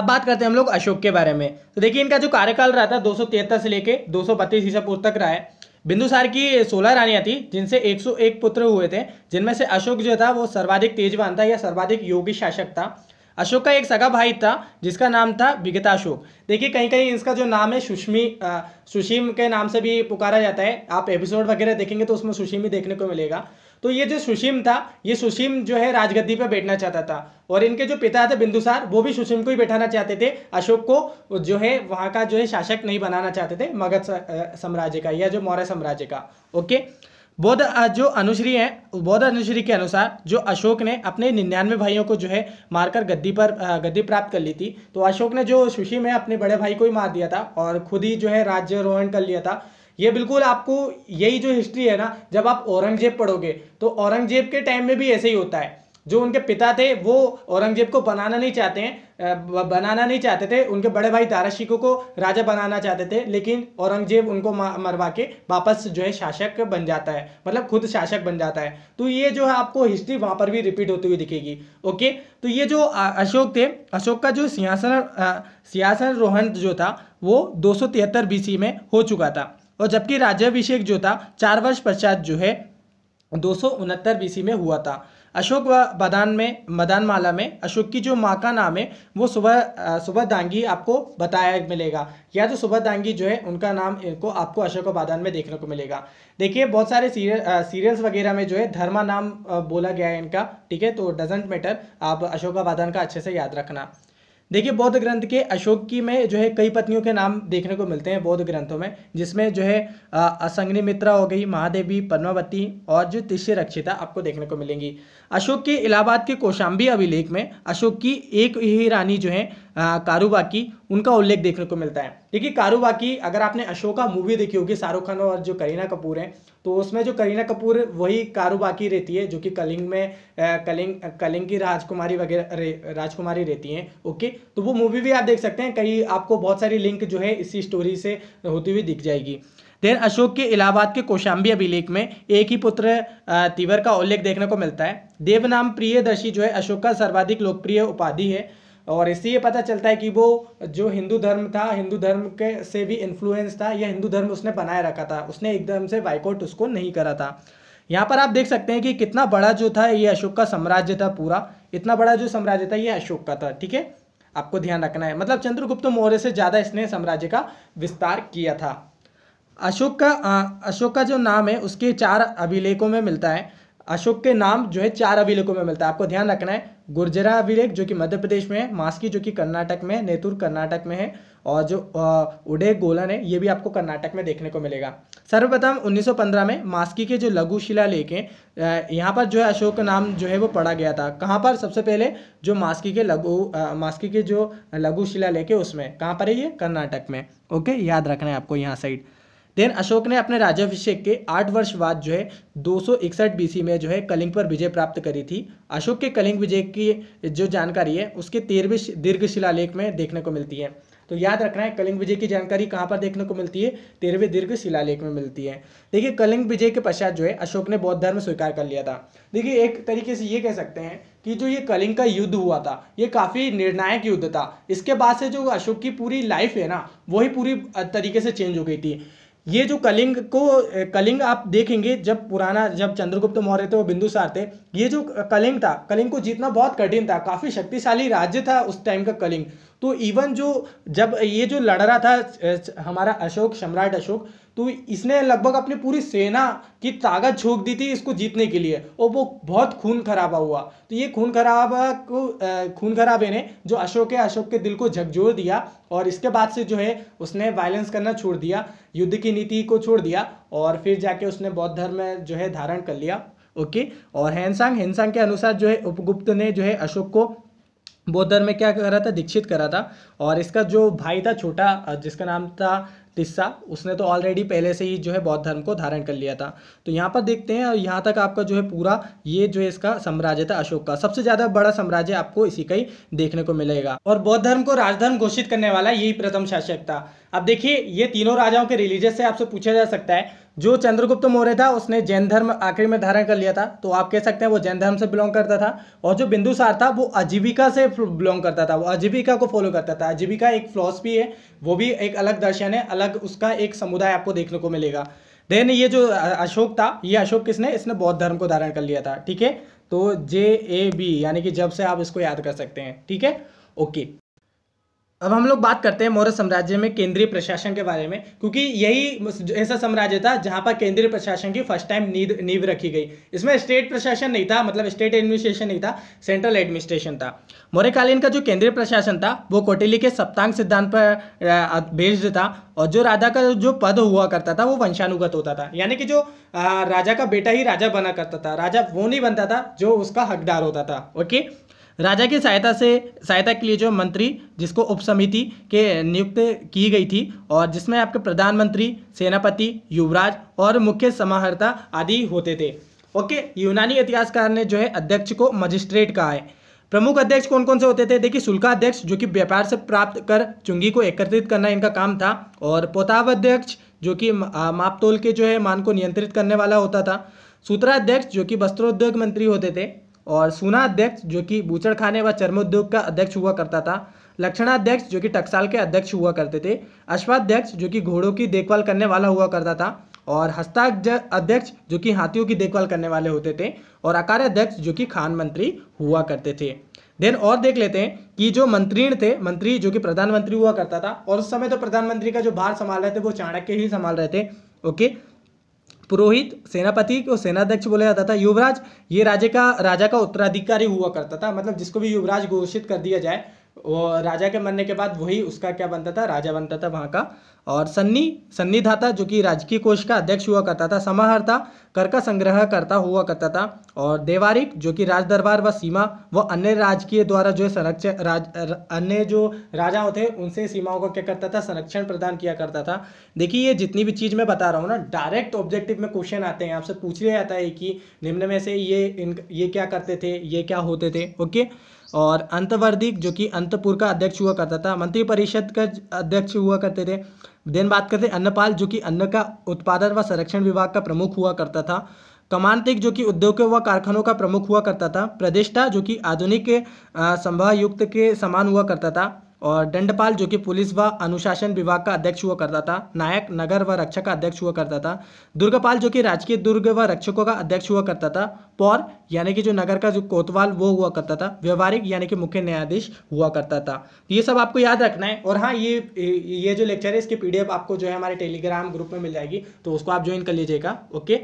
अब बात करते हैं हम लोग अशोक के बारे में तो देखिए इनका जो कार्यकाल रहा था दो से लेके दो ईसा पूर्व तक रहा है बिंदुसार की 16 रानियां थी जिनसे 101 पुत्र हुए थे जिनमें से अशोक जो था वो सर्वाधिक तेजवान था या सर्वाधिक योगी शासक था अशोक का एक सगा भाई था जिसका नाम था अशोक देखिए कहीं कहीं इसका जो नाम है सुषमी सुशीम के नाम से भी पुकारा जाता है आप एपिसोड वगैरह देखेंगे तो उसमें सुशीम ही देखने को मिलेगा तो ये जो सुशीम था ये सुशीम जो है राजगद्दी पर बैठना चाहता था और इनके जो पिता थे बिंदुसार वो भी सुशीम को ही बैठाना चाहते थे अशोक को जो है वहाँ का जो है शासक नहीं बनाना चाहते थे मगध साम्राज्य का या जो मौर्य साम्राज्य का ओके बौद्ध जो अनुश्री हैं बौद्ध अनुश्री के अनुसार जो अशोक ने अपने निन्यानवे भाइयों को जो है मारकर गद्दी पर गद्दी प्राप्त कर ली थी तो अशोक ने जो सुशी में अपने बड़े भाई को ही मार दिया था और खुद ही जो है राज्य रोहन कर लिया था ये बिल्कुल आपको यही जो हिस्ट्री है ना जब आप औरंगजेब पढ़ोगे तो औरंगजेब के टाइम में भी ऐसे ही होता है जो उनके पिता थे वो औरंगजेब को बनाना नहीं चाहते हैं बनाना नहीं चाहते थे उनके बड़े भाई ताराशिको को राजा बनाना चाहते थे लेकिन औरंगजेब उनको मरवा के वापस जो है शासक बन जाता है मतलब खुद शासक बन जाता है तो ये जो है आपको हिस्ट्री वहाँ पर भी रिपीट होती हुई दिखेगी ओके तो ये जो अशोक थे अशोक का जो सिंहासन सिंहासन रोहन जो था वो दो सौ बीसी में हो चुका था और जबकि राज्याभिषेक जो था चार वर्ष पश्चात जो है दो बीसी में हुआ था अशोक बदान में मदान माला में अशोक की जो माँ का नाम है वो सुबह सुबह दांगी आपको बताया मिलेगा या तो सुबह दांगी जो है उनका नाम इनको आपको अशोक बदान में देखने को मिलेगा देखिए बहुत सारे सीरियल सीरियल्स वगैरह में जो है धर्मा नाम बोला गया है इनका ठीक है तो डजेंट मैटर आप अशोक बदान का अच्छे से याद रखना देखिए बौद्ध ग्रंथ के अशोक की में जो है कई पत्नियों के नाम देखने को मिलते हैं बौद्ध ग्रंथों में जिसमें जो है असंगनी मित्रा हो गई महादेवी पद्मावती और जो तिष्य रक्षिता आपको देखने को मिलेंगी अशोक के इलाहाबाद के कोशाम्बी अभिलेख में अशोक की एक ही रानी जो है कारूबाकी उनका उल्लेख देखने को मिलता है देखिए कारूबाकी अगर आपने अशोका मूवी देखी होगी शाहरुख खान और जो करीना कपूर हैं तो उसमें जो करीना कपूर वही कारूबाकी रहती है जो कि कलिंग में कलिंग कलिंग की राजकुमारी वगैरह राजकुमारी रहती हैं ओके तो वो मूवी भी आप देख सकते हैं कई आपको बहुत सारी लिंक जो है इसी स्टोरी से होती हुई दिख जाएगी देन अशोक के इलाहाबाद के कोशाम्बी अभिलेख में एक ही पुत्र तिवर का उल्लेख देखने को मिलता है देवनाम प्रियदर्शी जो है अशोक का सर्वाधिक लोकप्रिय उपाधि है और इससे ये पता चलता है कि वो जो हिंदू धर्म था हिंदू धर्म के से भी इन्फ्लुएंस था या हिंदू धर्म उसने बनाए रखा था उसने एकदम से बाइकआउट उसको नहीं करा था यहाँ पर आप देख सकते हैं कि कितना बड़ा जो था ये अशोक का साम्राज्य था पूरा इतना बड़ा जो साम्राज्य था ये अशोक का था ठीक है आपको ध्यान रखना है मतलब चंद्रगुप्त मौर्य से ज़्यादा इसने साम्राज्य का विस्तार किया था अशोक का अशोक का जो नाम है उसके चार अभिलेखों में मिलता है अशोक के नाम जो है चार अभिलेखों में मिलता है आपको ध्यान रखना है गुर्जरा अभिलेख जो कि मध्य प्रदेश में है मास्की जो कि कर्नाटक में है नेतुर कर्नाटक में है और जो उडे गोलन है ये भी आपको कर्नाटक में देखने को मिलेगा सर्वप्रथम 1915 में मास्की के जो लघु शिला लेख हैं यहाँ पर जो है अशोक का नाम जो है वो पढ़ा गया था कहाँ पर सबसे पहले जो मास्की के लघु मास्की के जो लघु शिला लेख है उसमें कहाँ पर है ये कर्नाटक में ओके याद रखना है आपको यहाँ साइड देन अशोक ने अपने राज्याभिषेक के आठ वर्ष बाद जो है दो सौ बीसी में जो है कलिंग पर विजय प्राप्त करी थी अशोक के कलिंग विजय की जो जानकारी है उसके तेरहवें दीर्घ शिलालेख में देखने को मिलती है तो याद रखना है कलिंग विजय की जानकारी कहाँ पर देखने को मिलती है तेरहवें दीर्घ शिलालेख में मिलती है देखिए कलिंग विजय के पश्चात जो है अशोक ने बौद्ध धर्म स्वीकार कर लिया था देखिए एक तरीके से ये कह सकते हैं कि जो ये कलिंग का युद्ध हुआ था ये काफ़ी निर्णायक युद्ध था इसके बाद से जो अशोक की पूरी लाइफ है ना वही पूरी तरीके से चेंज हो गई थी ये जो कलिंग को कलिंग आप देखेंगे जब पुराना जब चंद्रगुप्त मौर्य थे वो बिंदुसार थे ये जो कलिंग था कलिंग को जीतना बहुत कठिन था काफ़ी शक्तिशाली राज्य था उस टाइम का कलिंग तो इवन जो जब ये जो लड़ रहा था हमारा अशोक सम्राट अशोक तो इसने लगभग अपनी पूरी सेना की ताकत झोंक दी थी इसको जीतने के लिए और वो बहुत खून खराबा हुआ तो ये खून खराबा को खून खराबे ने जो अशोक है अशोक के दिल को झकझोर दिया और इसके बाद से जो है उसने वायलेंस करना छोड़ दिया युद्ध की नीति को छोड़ दिया और फिर जाके उसने बौद्ध धर्म जो है धारण कर लिया ओके और हेनसांग हेनसांग के अनुसार जो है उपगुप्त ने जो है अशोक को बौद्ध धर्म में क्या कर रहा था दीक्षित करा था और इसका जो भाई था छोटा जिसका नाम था तिस्सा उसने तो ऑलरेडी पहले से ही जो है बौद्ध धर्म को धारण कर लिया था तो यहाँ पर देखते हैं और यहाँ तक आपका जो है पूरा ये जो है इसका साम्राज्य था अशोक का सबसे ज़्यादा बड़ा साम्राज्य आपको इसी का ही देखने को मिलेगा और बौद्ध धर्म को राजधर्म घोषित करने वाला यही प्रथम शासक था अब देखिए ये तीनों राजाओं के रिलीजियस से आपसे पूछा जा सकता है जो चंद्रगुप्त मौर्य था उसने जैन धर्म आखिर में धारण कर लिया था तो आप कह सकते हैं वो जैन धर्म से बिलोंग करता था और जो बिंदुसार था वो आजीविका से बिलोंग करता था वो आजीविका को फॉलो करता था आजीविका एक फिलोसफी है वो भी एक अलग दर्शन है अलग उसका एक समुदाय आपको देखने को मिलेगा देन ये जो अशोक था ये अशोक किसने इसने बौद्ध धर्म को धारण कर लिया था ठीक है तो जे ए बी यानी कि जब से आप इसको याद कर सकते हैं ठीक है ओके अब हम लोग बात करते हैं मौर्य साम्राज्य में केंद्रीय प्रशासन के बारे में क्योंकि यही ऐसा साम्राज्य था जहां पर केंद्रीय प्रशासन की फर्स्ट टाइम नींद नींव रखी गई इसमें स्टेट प्रशासन नहीं था मतलब स्टेट एडमिनिस्ट्रेशन नहीं था सेंट्रल एडमिनिस्ट्रेशन था मौर्यकालीन का जो केंद्रीय प्रशासन था वो कोटेली के सप्तांग सिद्धांत पर बेस्ड था और जो राजा का जो पद हुआ करता था वो वंशानुगत होता था यानी कि जो राजा का बेटा ही राजा बना करता था राजा वो नहीं बनता था जो उसका हकदार होता था ओके राजा की सहायता से सहायता के लिए जो मंत्री जिसको उपसमिति के नियुक्त की गई थी और जिसमें आपके प्रधानमंत्री सेनापति युवराज और मुख्य समाहर्ता आदि होते थे ओके यूनानी इतिहासकार ने जो है अध्यक्ष को मजिस्ट्रेट कहा है प्रमुख अध्यक्ष कौन कौन से होते थे देखिए अध्यक्ष जो कि व्यापार से प्राप्त कर चुंगी को एकत्रित करना इनका काम था और पोताव अध्यक्ष जो कि मापतोल के जो है मान को नियंत्रित करने वाला होता था सूत्राध्यक्ष जो कि वस्त्रोद्योग मंत्री होते थे और सूना अध्यक्ष जो कि बूचड़ खाने व चर्मोद्योग का अध्यक्ष हुआ करता था लक्षणाध्यक्ष जो कि टक्साल के अध्यक्ष हुआ करते थे अश्वाध्यक्ष जो कि घोड़ों की देखभाल करने वाला हुआ करता था और हस्ताक्ष अध्यक्ष जो कि हाथियों की देखभाल करने वाले होते थे और अकार अध्यक्ष जो कि खान मंत्री हुआ करते थे देन और देख लेते हैं कि जो मंत्रीण थे मंत्री जो कि प्रधानमंत्री हुआ करता था और उस समय तो प्रधानमंत्री का जो भार संभाल रहे थे वो चाणक्य ही संभाल रहे थे ओके पुरोहित सेनापति को सेनाध्यक्ष बोला जाता था युवराज ये राजे का राजा का उत्तराधिकारी हुआ करता था मतलब जिसको भी युवराज घोषित कर दिया जाए वो राजा के मरने के बाद वही उसका क्या बनता था राजा बनता था वहाँ का और सन्नी सन्नी धाता जो कि राजकीय कोष का अध्यक्ष हुआ करता था समाहर्ता कर का संग्रह करता हुआ करता था और देवारिक जो कि राज दरबार व सीमा व अन्य राजकीय द्वारा जो है संरक्षण राज अन्य जो राजा होते हैं उनसे सीमाओं को क्या करता था संरक्षण प्रदान किया करता था देखिए ये जितनी भी चीज़ मैं बता रहा हूँ ना डायरेक्ट ऑब्जेक्टिव में क्वेश्चन आते हैं आपसे पूछ लिया जाता है कि निम्न में से ये इन ये क्या करते थे ये क्या होते थे ओके और अंतवर्धिक जो कि अंतपुर का अध्यक्ष हुआ करता था मंत्रिपरिषद का अध्यक्ष हुआ करते थे देन बात करते अन्नपाल जो कि अन्न का उत्पादन व संरक्षण विभाग का प्रमुख हुआ करता था कमांतिक जो कि उद्योगों व कारखानों का प्रमुख हुआ करता था प्रदेष्टा जो कि आधुनिक संभायुक्त के समान हुआ करता था और दंडपाल जो कि पुलिस व अनुशासन विभाग का अध्यक्ष हुआ करता था नायक नगर व रक्षक का अध्यक्ष हुआ करता था दुर्गपाल जो कि राजकीय दुर्ग व रक्षकों का अध्यक्ष हुआ करता था पौर यानी कि जो नगर का जो कोतवाल वो हुआ करता था व्यवहारिक यानी कि मुख्य न्यायाधीश हुआ करता था ये सब आपको याद रखना है और हाँ ये ये जो लेक्चर है इसकी पी आपको जो है हमारे टेलीग्राम ग्रुप में मिल जाएगी तो उसको आप ज्वाइन कर लीजिएगा ओके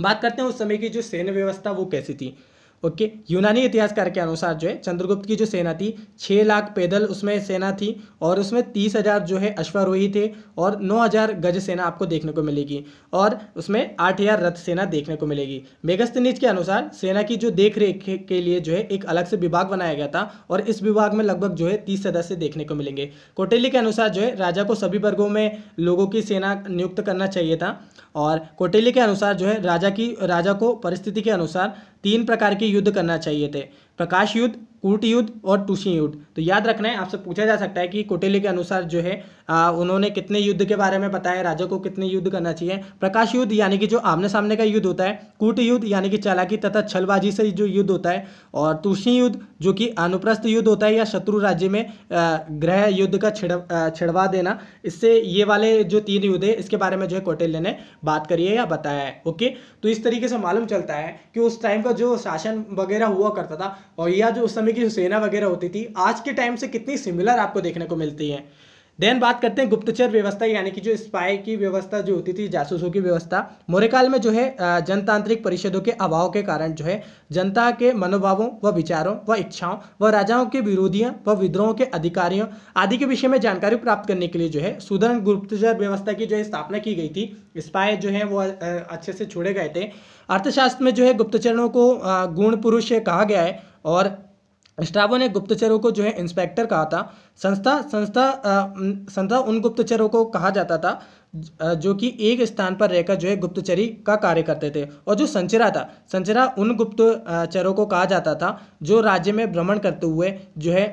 बात करते हैं उस समय की जो सैन्य व्यवस्था वो कैसी थी ओके यूनानी इतिहासकार के अनुसार जो है चंद्रगुप्त की जो सेना थी छः लाख पैदल उसमें सेना थी और उसमें तीस हज़ार जो है अश्वारोही थे और नौ हज़ार गज सेना आपको देखने को मिलेगी और उसमें आठ हज़ार रथ सेना देखने को मिलेगी मेगस्तनीज के अनुसार सेना की जो देख रेख के लिए जो है एक अलग से विभाग बनाया गया था और इस विभाग में लगभग जो है तीस सदस्य देखने को मिलेंगे कोटेली के अनुसार जो है राजा को सभी वर्गों में लोगों की सेना नियुक्त करना चाहिए था और कोटेली के अनुसार जो है राजा की राजा को परिस्थिति के अनुसार तीन प्रकार के युद्ध करना चाहिए थे प्रकाश युद्ध कूट युद्ध और टूसी युद्ध तो याद रखना है आपसे पूछा जा सकता है कि कोटेले के अनुसार जो है उन्होंने कितने युद्ध के बारे में बताया राजा को कितने युद्ध करना चाहिए प्रकाश युद्ध यानी कि जो आमने सामने का युद्ध होता है कूट युद्ध यानी कि चालाकी तथा छलबाजी से जो युद्ध होता है और तुषी युद्ध जो कि अनुप्रस्थ युद्ध होता है या शत्रु राज्य में ग्रह युद्ध का छिड़ छिड़वा देना इससे ये वाले जो तीन युद्ध है इसके बारे में जो है कौटिल्य ने बात करी है या बताया है ओके तो इस तरीके से मालूम चलता है कि उस टाइम का जो शासन वगैरह हुआ करता था और या जो उस समय की सेना वगैरह होती थी आज के टाइम से कितनी सिमिलर आपको देखने को मिलती है देन बात करते हैं गुप्तचर व्यवस्था यानी कि जो स्पाई की व्यवस्था जो होती थी जासूसों की व्यवस्था मौर्यकाल में जो है जनतांत्रिक परिषदों के अभाव के कारण जो है जनता के मनोभावों व विचारों व इच्छाओं व राजाओं के विरोधियों व विद्रोहों के अधिकारियों आदि के विषय में जानकारी प्राप्त करने के लिए जो है सुदर्ण गुप्तचर व्यवस्था की जो है स्थापना की गई थी स्पाई जो है वो अच्छे से छोड़े गए थे अर्थशास्त्र में जो है गुप्तचरों को गुण पुरुष कहा गया है और स्ट्राबो ने गुप्तचरों को जो है इंस्पेक्टर कहा था संस्था संस्था संस्था उन गुप्तचरों को कहा जाता था जो कि एक स्थान पर रहकर जो है गुप्तचरी का कार्य करते थे और जो संचरा था संचरा उन गुप्तचरों को कहा जाता था जो राज्य में भ्रमण करते हुए जो है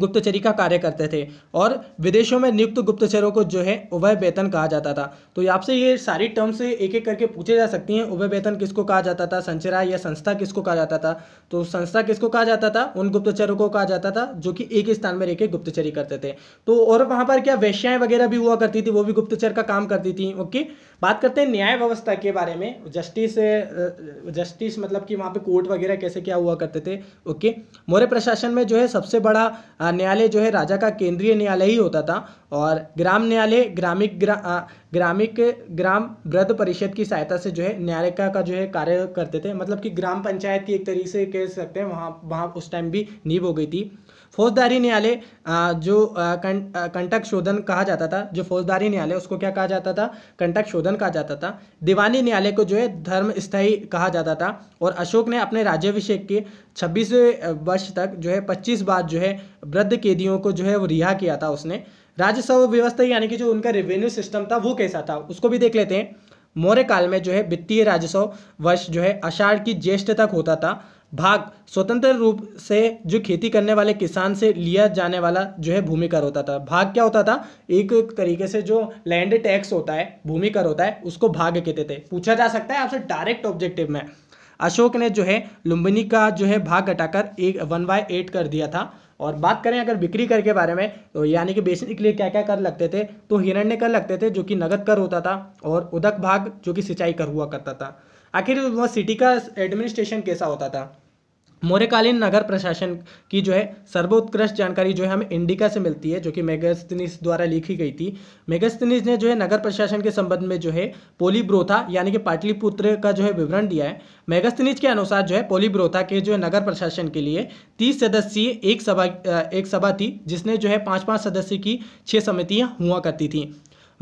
गुप्तचरी का कार्य करते थे और विदेशों में नियुक्त गुप्तचरों को जो है उभय वेतन कहा जाता था तो आपसे ये सारी टर्म्स एक एक करके पूछे जा सकती हैं उभय वेतन किसको कहा जाता था संचरा या संस्था किसको कहा जाता था तो संस्था किसको कहा जाता था उन गुप्तचरों को कहा जाता था जो कि एक ही स्थान में रहकर गुप्तचरी करते थे तो और वहाँ पर क्या वेश्याएं वगैरह भी हुआ करती थी वो भी गुप्तचर का काम करती थी ओके बात करते हैं न्याय व्यवस्था के बारे में जस्टिस जस्टिस मतलब कि वहाँ पे कोर्ट वगैरह कैसे क्या हुआ करते थे ओके मौर्य प्रशासन में जो है सबसे बड़ा न्यायालय जो है राजा का केंद्रीय न्यायालय ही होता था और ग्राम न्यायालय ग्रामिक ग्रा ग्रामिक ग्राम वृद्ध परिषद की सहायता से जो है न्यायालय का, का जो है कार्य करते थे मतलब कि ग्राम पंचायत की एक तरीके से कह सकते हैं वहाँ वहाँ उस टाइम भी नींव हो गई थी फौजदारी न्यायालय जो कंटक शोधन कहा जाता था जो फौजदारी न्यायालय उसको क्या कहा जाता था कंटक शोधन कहा जाता था दीवानी न्यायालय को जो है धर्म स्थायी कहा जाता था और अशोक ने अपने राज्याभिषेक के छब्बीसवें वर्ष तक जो है पच्चीस बार जो है वृद्ध कैदियों को जो है वो रिहा किया था उसने राजस्व व्यवस्था यानी कि जो उनका रेवेन्यू सिस्टम था वो कैसा था उसको भी देख लेते हैं मौर्य काल में जो है वित्तीय राजस्व वर्ष जो है आषाढ़ की ज्येष्ठ तक होता था भाग स्वतंत्र रूप से जो खेती करने वाले किसान से लिया जाने वाला जो है भूमि कर होता था भाग क्या होता था एक तरीके से जो लैंड टैक्स होता है भूमि कर होता है उसको भाग कहते थे पूछा जा सकता है आपसे डायरेक्ट ऑब्जेक्टिव में अशोक ने जो है लुम्बिनी का जो है भाग घटाकर एक वन बाय एट कर दिया था और बात करें अगर बिक्री कर के बारे में तो यानी कि बेचने के लिए क्या क्या कर लगते थे तो हिरण्य कर लगते थे जो कि नगद कर होता था और उदक भाग जो कि सिंचाई कर हुआ करता था आखिर वह सिटी का एडमिनिस्ट्रेशन कैसा होता था मौर्यकालीन नगर प्रशासन की जो है सर्वोत्कृष्ट जानकारी जो है हमें इंडिका से मिलती है जो कि मेगास्तनीस द्वारा लिखी गई थी मेगास्तनीस ने जो है नगर प्रशासन के संबंध में जो है पोलीब्रोथा यानी कि पाटलिपुत्र का जो है विवरण दिया है मेगस्तनीज के अनुसार जो है पोलीब्रोथा के जो है नगर प्रशासन के लिए तीस सदस्यीय एक सभा एक सभा थी जिसने जो है पाँच पाँच सदस्य की छः समितियाँ हुआ करती थी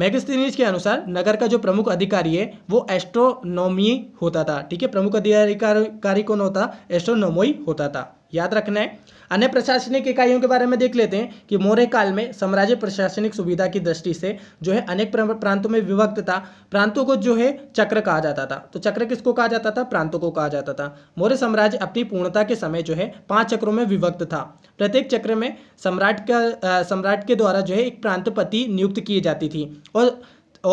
मैगस्थनीज के अनुसार नगर का जो प्रमुख अधिकारी है वो एस्ट्रोनोमी होता था ठीक है प्रमुख अधिकारी कौन होता एस्ट्रोनोमोई होता था याद रखना है अन्य प्रशासनिक इकाइयों के बारे में देख लेते हैं कि मौर्य काल में साम्राज्य प्रशासनिक सुविधा की दृष्टि से जो है अनेक प्रांतों में विभक्त था प्रांतों को जो है चक्र कहा जाता था तो चक्र किसको कहा जाता था प्रांतों को कहा जाता था मौर्य साम्राज्य अपनी पूर्णता के समय जो है पांच चक्रों में विभक्त था प्रत्येक चक्र में सम्राट का सम्राट के द्वारा जो है एक प्रांतपति नियुक्त की जाती थी और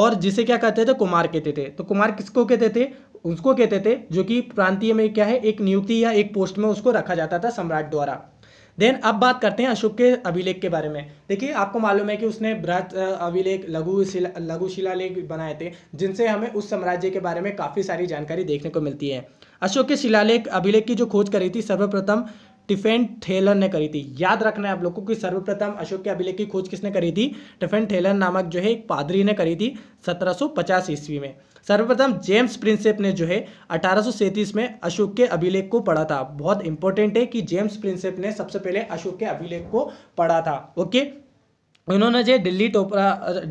और जिसे क्या कहते थे कुमार कहते थे तो कुमार किसको कहते थे उसको कहते थे जो कि प्रांतीय में क्या है एक नियुक्ति या एक पोस्ट में उसको रखा जाता था सम्राट द्वारा देन अब बात करते हैं अशोक के अभिलेख के बारे में देखिए आपको मालूम है कि उसने बृहत अभिलेख लघु शिला लघु शिलालेख बनाए थे जिनसे हमें उस साम्राज्य के बारे में काफ़ी सारी जानकारी देखने को मिलती है अशोक के शिलालेख अभिलेख की जो खोज करी थी सर्वप्रथम टिफेन थेलन ने करी थी याद रखना है आप लोग को कि सर्वप्रथम अशोक के अभिलेख की खोज किसने करी थी टिफेन थेलन नामक जो है एक पादरी ने करी थी 1750 ईस्वी में सर्वप्रथम जेम्स प्रिंसेप ने जो है अठारह में अशोक के अभिलेख को पढ़ा था बहुत इंपॉर्टेंट है कि जेम्स प्रिंसेप ने सबसे पहले अशोक के अभिलेख को पढ़ा था ओके उन्होंने जो दिल्ली टोपरा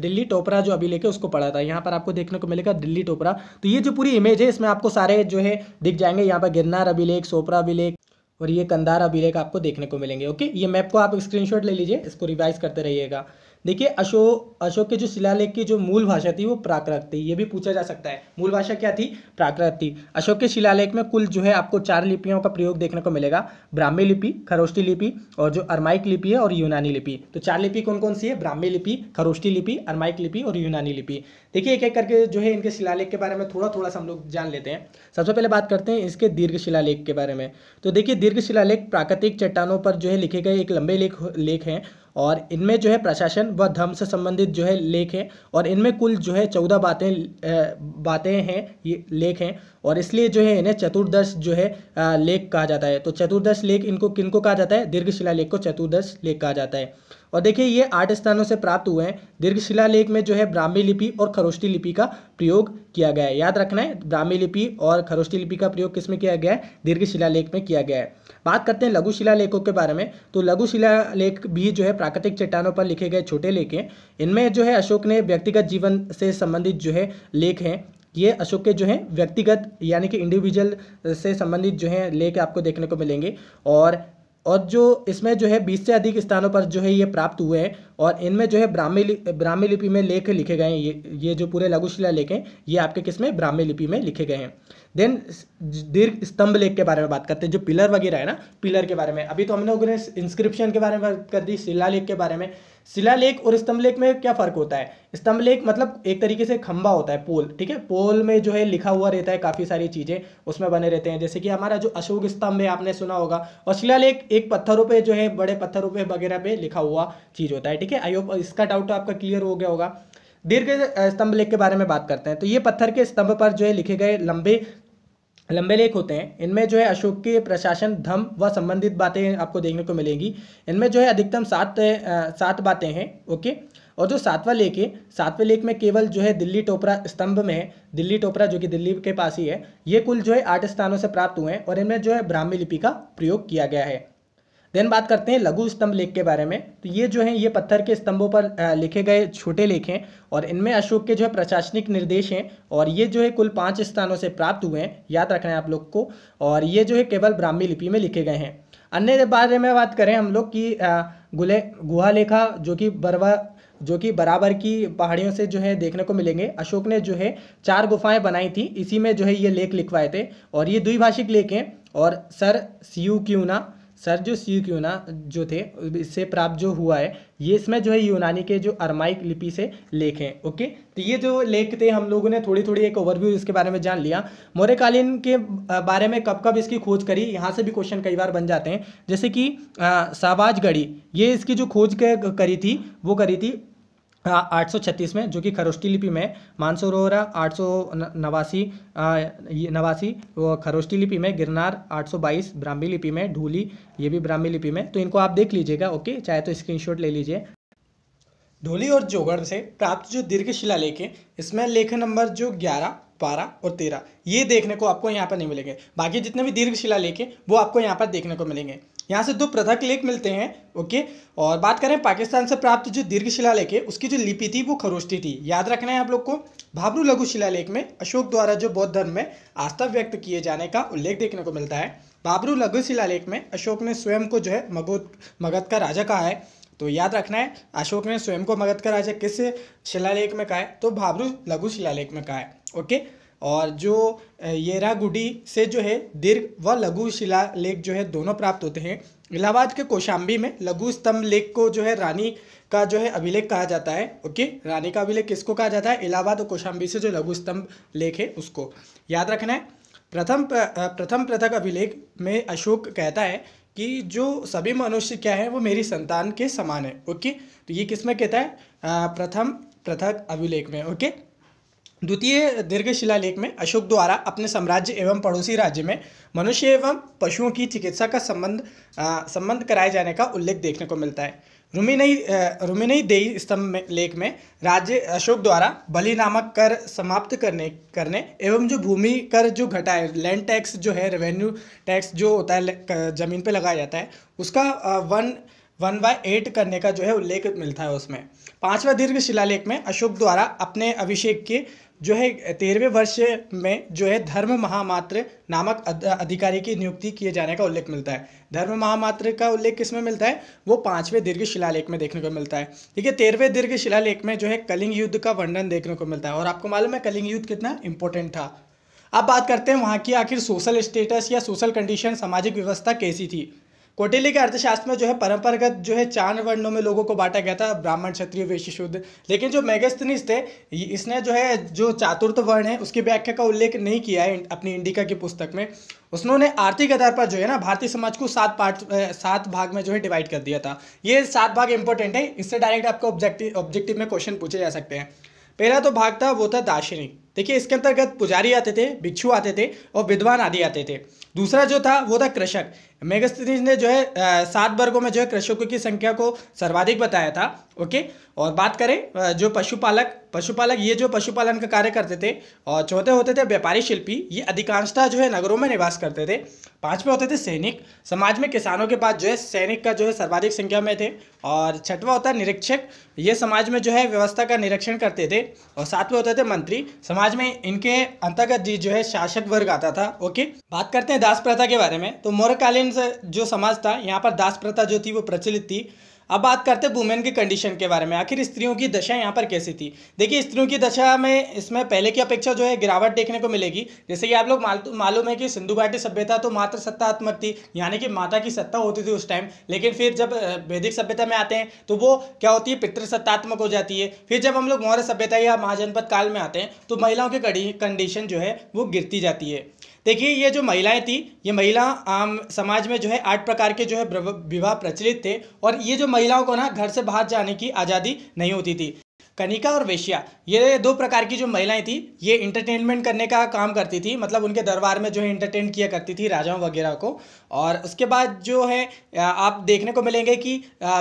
दिल्ली टोपरा जो अभी लेके उसको पढ़ा था यहाँ पर आपको देखने को मिलेगा दिल्ली टोपरा तो ये जो पूरी इमेज है इसमें आपको सारे जो है दिख जाएंगे यहाँ पर गिरनार अभिलेख सोपरा अभिलेख और ये कंधार अभिलेख आपको देखने को मिलेंगे ओके ये मैप को आप स्क्रीनशॉट ले लीजिए इसको रिवाइज करते रहिएगा देखिए अशोक अशोक के जो शिलालेख की जो मूल भाषा थी वो प्राकृत थी ये भी पूछा जा सकता है मूल भाषा क्या थी प्राकृत थी अशोक के शिलालेख में कुल जो है आपको चार लिपियों का प्रयोग देखने को मिलेगा ब्राह्मी लिपि खरोष्टी लिपि और जो अरमाइक लिपि है और यूनानी लिपि तो चार लिपि कौन कौन सी है ब्राह्मी लिपि खरोष्टी लिपि अरमाइक लिपि और यूनानी लिपि देखिए एक एक करके जो है इनके शिलालेख के बारे में थोड़ा थोड़ा सा हम लोग जान लेते हैं सबसे पहले बात करते हैं इसके दीर्घ शिलालेख के बारे में तो देखिए दीर्घ शिलालेख प्राकृतिक चट्टानों पर जो है लिखे गए एक लंबे लेख लेख हैं और इनमें जो है प्रशासन व धर्म से संबंधित जो है लेख हैं और इनमें कुल जो है चौदह बातें बातें हैं ये लेख हैं और इसलिए जो है इन्हें चतुर्दश जो है लेख कहा जाता है तो चतुर्दश लेख इनको किनको कहा जाता है दीर्घशिला लेख को चतुर्दश लेख कहा जाता है और देखिए ये आठ स्थानों से प्राप्त हुए हैं दीर्घशिला लेख में जो है ब्राह्मी लिपि और खरोष्टी लिपि का प्रयोग किया गया है याद रखना है ब्राह्मी लिपि और खरोष्टी लिपि का प्रयोग किस में किया गया है शिला लेख में किया गया है बात करते हैं लघु शिला लेखों के बारे में तो लघु शिला लेख भी जो है प्राकृतिक चट्टानों पर लिखे गए छोटे लेख हैं इनमें जो है अशोक ने व्यक्तिगत जीवन से संबंधित जो है लेख हैं ये अशोक के जो हैं व्यक्तिगत यानी कि इंडिविजुअल से संबंधित जो हैं लेख आपको देखने को मिलेंगे और और जो इसमें जो है बीस से अधिक स्थानों पर जो है ये प्राप्त हुए हैं और इनमें जो है ब्राह्मी लिपि ब्राह्मी लिपि में लेख लिखे गए हैं ये ये जो पूरे लघुशिला लेख हैं ये आपके किस में ब्राह्मी लिपि में लिखे गए हैं देन दीर्घ स्तंभ लेख के बारे में बात करते हैं जो पिलर वगैरह है ना पिलर के बारे में अभी तो हम लोगों ने इंस्क्रिप्शन के बारे में बात कर दी शिला लेख के बारे में शिलालेख और स्तंभलेख में क्या फर्क होता है स्तंभलेख मतलब एक तरीके से खंबा होता है पोल ठीक है पोल में जो है लिखा हुआ रहता है काफ़ी सारी चीज़ें उसमें बने रहते हैं जैसे कि हमारा जो अशोक स्तंभ है आपने सुना होगा और शिलालेख एक पत्थरों पर जो है बड़े पत्थरों पर वगैरह पे लिखा हुआ चीज़ होता है ठीक है आई होप इसका डाउट आपका क्लियर हो गया होगा दीर्घ स्तंभ लेख के बारे में बात करते हैं तो ये पत्थर के स्तंभ पर जो है लिखे गए लंबे लंबे लेख होते हैं इनमें जो है अशोक के प्रशासन धम व संबंधित बातें आपको देखने को मिलेंगी इनमें जो है अधिकतम सात सात बातें हैं ओके और जो सातवा लेख है सातवें लेख में केवल जो है दिल्ली टोपरा स्तंभ में है दिल्ली टोपरा जो कि दिल्ली के पास ही है ये कुल जो है आठ स्थानों से प्राप्त हुए हैं और इनमें जो है ब्राह्मी लिपि का प्रयोग किया गया है देन बात करते हैं लघु स्तंभ लेख के बारे में तो ये जो है ये पत्थर के स्तंभों पर लिखे गए छोटे लेख हैं और इनमें अशोक के जो है प्रशासनिक निर्देश हैं और ये जो है कुल पाँच स्थानों से प्राप्त हुए हैं याद रखना है आप लोग को और ये जो है केवल ब्राह्मी लिपि में लिखे गए हैं अन्य बारे में बात करें हम लोग कि गुले गुहा लेखा जो कि बरवा जो कि बराबर की पहाड़ियों से जो है देखने को मिलेंगे अशोक ने जो है चार गुफाएं बनाई थी इसी में जो है ये लेख लिखवाए थे और ये द्विभाषिक लेख हैं और सर सी क्यू क्यूना सर जो सी क्यूना जो थे इससे प्राप्त जो हुआ है ये इसमें जो है यूनानी के जो अरमाइक लिपि से लेख हैं ओके तो ये जो लेख थे हम लोगों ने थोड़ी थोड़ी एक ओवरव्यू इसके बारे में जान लिया मौर्यकालीन के बारे में कब कब इसकी खोज करी यहाँ से भी क्वेश्चन कई बार बन जाते हैं जैसे कि शाहबाज गढ़ी ये इसकी जो खोज करी थी वो करी थी 836 में जो कि खरोष्टी लिपि में मानसरोवरा आठ सौ नवासी नवासी खरोष्टी लिपि में गिरनार 822 ब्राह्मी लिपि में ढूली ये भी ब्राह्मी लिपि में तो इनको आप देख लीजिएगा ओके चाहे तो स्क्रीनशॉट ले लीजिए ढोली और जोगड़ से प्राप्त जो दीर्घ शिला लेख है इसमें लेख नंबर जो ग्यारह बारह और तेरह ये देखने को आपको यहाँ पर नहीं मिलेंगे बाकी जितने भी दीर्घ शिला लेखे है वो आपको यहाँ पर देखने को मिलेंगे यहाँ से दो पृथक लेख मिलते हैं ओके और बात करें पाकिस्तान से प्राप्त जो दीर्घ शिला लेख है उसकी जो लिपि थी वो खरोष्टी थी याद रखना है आप लोग को भाबरू लघु शिला लेख में अशोक द्वारा जो बौद्ध धर्म में आस्था व्यक्त किए जाने का उल्लेख देखने को मिलता है भाबरू लघु शिला लेख में अशोक ने स्वयं को जो है मगध मगध का राजा कहा है तो याद रखना है अशोक ने स्वयं को मगध का राजा किस शिलालेख में कहा है तो भाबरू लघु शिलालेख में कहा है ओके और जो येरागुडी से जो है दीर्घ व लघु शिला लेख जो है दोनों प्राप्त होते हैं इलाहाबाद के कोशाम्बी में लघु स्तंभ लेख को जो है रानी का जो है अभिलेख कहा जाता है ओके रानी का अभिलेख किसको कहा जाता है इलाहाबाद और कोशाम्बी से जो लघु स्तंभ लेख है उसको याद रखना है प्रथम प्रथम पृथक अभिलेख में अशोक कहता है कि जो सभी मनुष्य क्या है वो मेरी संतान के समान है ओके तो ये किस में कहता है प्रथम पृथक अभिलेख में ओके द्वितीय दीर्घ शिलालेख में अशोक द्वारा अपने साम्राज्य एवं पड़ोसी राज्य में मनुष्य एवं पशुओं की चिकित्सा का संबंध संबंध कराए जाने का उल्लेख देखने को मिलता है रुमिनई रुमिनई देई स्तंभ में लेख में राज्य अशोक द्वारा बलि नामक कर समाप्त करने करने एवं जो भूमि कर जो घटा है लैंड टैक्स जो है रेवेन्यू टैक्स जो होता है ज़मीन पर लगाया जाता है उसका वन वन बाय एट करने का जो है उल्लेख मिलता है उसमें पांचवा दीर्घ शिलालेख में अशोक द्वारा अपने अभिषेक के जो है तेरहवें वर्ष में जो है धर्म महामात्र नामक अधिकारी की नियुक्ति किए जाने का उल्लेख मिलता है धर्म महामात्र का उल्लेख किस में मिलता है वो पांचवें दीर्घ शिलालेख में देखने को मिलता है ठीक है तेरहवें दीर्घ शिलालेख में जो है कलिंग युद्ध का वर्णन देखने को मिलता है और आपको मालूम है कलिंग युद्ध कितना इंपॉर्टेंट था अब बात करते हैं वहाँ की आखिर सोशल स्टेटस या सोशल कंडीशन सामाजिक व्यवस्था कैसी थी कोटिली के अर्थशास्त्र में जो है परंपरागत जो है चार वर्णों में लोगों को बांटा गया था ब्राह्मण क्षत्रिय वैश्य शुद्ध लेकिन जो मेगस्थनीस थे इसने जो है जो चातुर्थ वर्ण है उसकी व्याख्या का उल्लेख नहीं किया है अपनी इंडिका की पुस्तक में उसने आर्थिक आधार पर जो है ना भारतीय समाज को सात पार्ट सात भाग में जो है डिवाइड कर दिया था ये सात भाग इंपॉर्टेंट है इससे डायरेक्ट आपको ऑब्जेक्टिव ऑब्जेक्टिव में क्वेश्चन पूछे जा सकते हैं पहला तो भाग था वो था दार्शनिक देखिए इसके अंतर्गत पुजारी आते थे भिक्षु आते थे और विद्वान आदि आते थे दूसरा जो था वो था कृषक मेगास्थनीज ने जो है सात वर्गों में जो है कृषकों की संख्या को सर्वाधिक बताया था ओके और बात करें जो पशुपालक पशुपालक ये जो पशुपालन का कार्य करते थे और चौथे होते थे व्यापारी शिल्पी ये अधिकांशतः जो है नगरों में निवास करते थे पांचवें होते थे सैनिक समाज में किसानों के पास जो है सैनिक का जो है सर्वाधिक संख्या में थे और छठवा होता है निरीक्षक ये समाज में जो है व्यवस्था का निरीक्षण करते थे और सातवें होते थे मंत्री समाज में इनके अंतर्गत जो है शासक वर्ग आता था ओके बात करते हैं दास प्रथा के बारे में तो मौर्यकालीन जो समाज था यहाँ पर दास प्रथा जो थी वो प्रचलित थी अब बात करते हैं वुमेन की कंडीशन के बारे में आखिर स्त्रियों की दशा यहाँ पर कैसी थी देखिए स्त्रियों की दशा में इसमें पहले की अपेक्षा जो है गिरावट देखने को मिलेगी जैसे कि आप लोग मालूम है कि सिंधु घाटी सभ्यता तो मात्र सत्तात्मक थी यानी कि माता की सत्ता होती थी उस टाइम लेकिन फिर जब वैदिक सभ्यता में आते हैं तो वो क्या होती है पितृसत्तात्मक हो जाती है फिर जब हम लोग मौर्य सभ्यता या महाजनपद काल में आते हैं तो महिलाओं की कंडीशन जो है वो गिरती जाती है देखिए ये जो महिलाएं थी ये महिला आम समाज में जो है आठ प्रकार के जो है विवाह प्रचलित थे और ये जो महिलाओं को ना घर से बाहर जाने की आज़ादी नहीं होती थी कनिका और वेश्या ये दो प्रकार की जो महिलाएं थी ये इंटरटेनमेंट करने का काम करती थी मतलब उनके दरबार में जो है इंटरटेन किया करती थी राजाओं वगैरह को और उसके बाद जो है आप देखने को मिलेंगे कि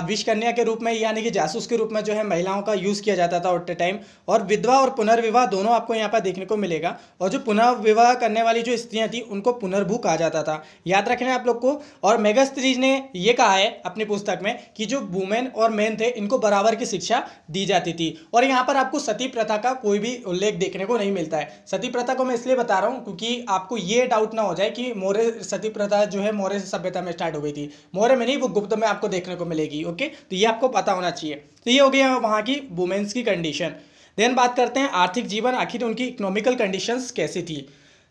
विषकन्या के रूप में यानी कि जासूस के रूप में जो है महिलाओं का यूज़ किया जाता था उठते टाइम और विधवा और पुनर्विवाह दोनों आपको यहाँ पर देखने को मिलेगा और जो पुनर्विवाह करने वाली जो स्त्रियाँ थी उनको पुनर्भू कहा जाता था याद रखना आप लोग को और मेगास्त्रीज ने ये कहा है अपनी पुस्तक में कि जो वुमेन और मैन थे इनको बराबर की शिक्षा दी जाती थी और यहाँ पर आपको सती प्रथा का कोई भी उल्लेख देखने को नहीं मिलता है सती प्रथा को मैं इसलिए बता रहा हूँ क्योंकि आपको ये डाउट ना हो जाए कि मौर्य सती प्रथा जो है मौर्य सभ्यता में स्टार्ट हो गई थी मौर्य में नहीं वो गुप्त में आपको देखने को मिलेगी ओके तो ये आपको पता होना चाहिए तो ये हो गया वहाँ की वुमेन्स की कंडीशन देन बात करते हैं आर्थिक जीवन आखिर उनकी इकोनॉमिकल कंडीशंस कैसी थी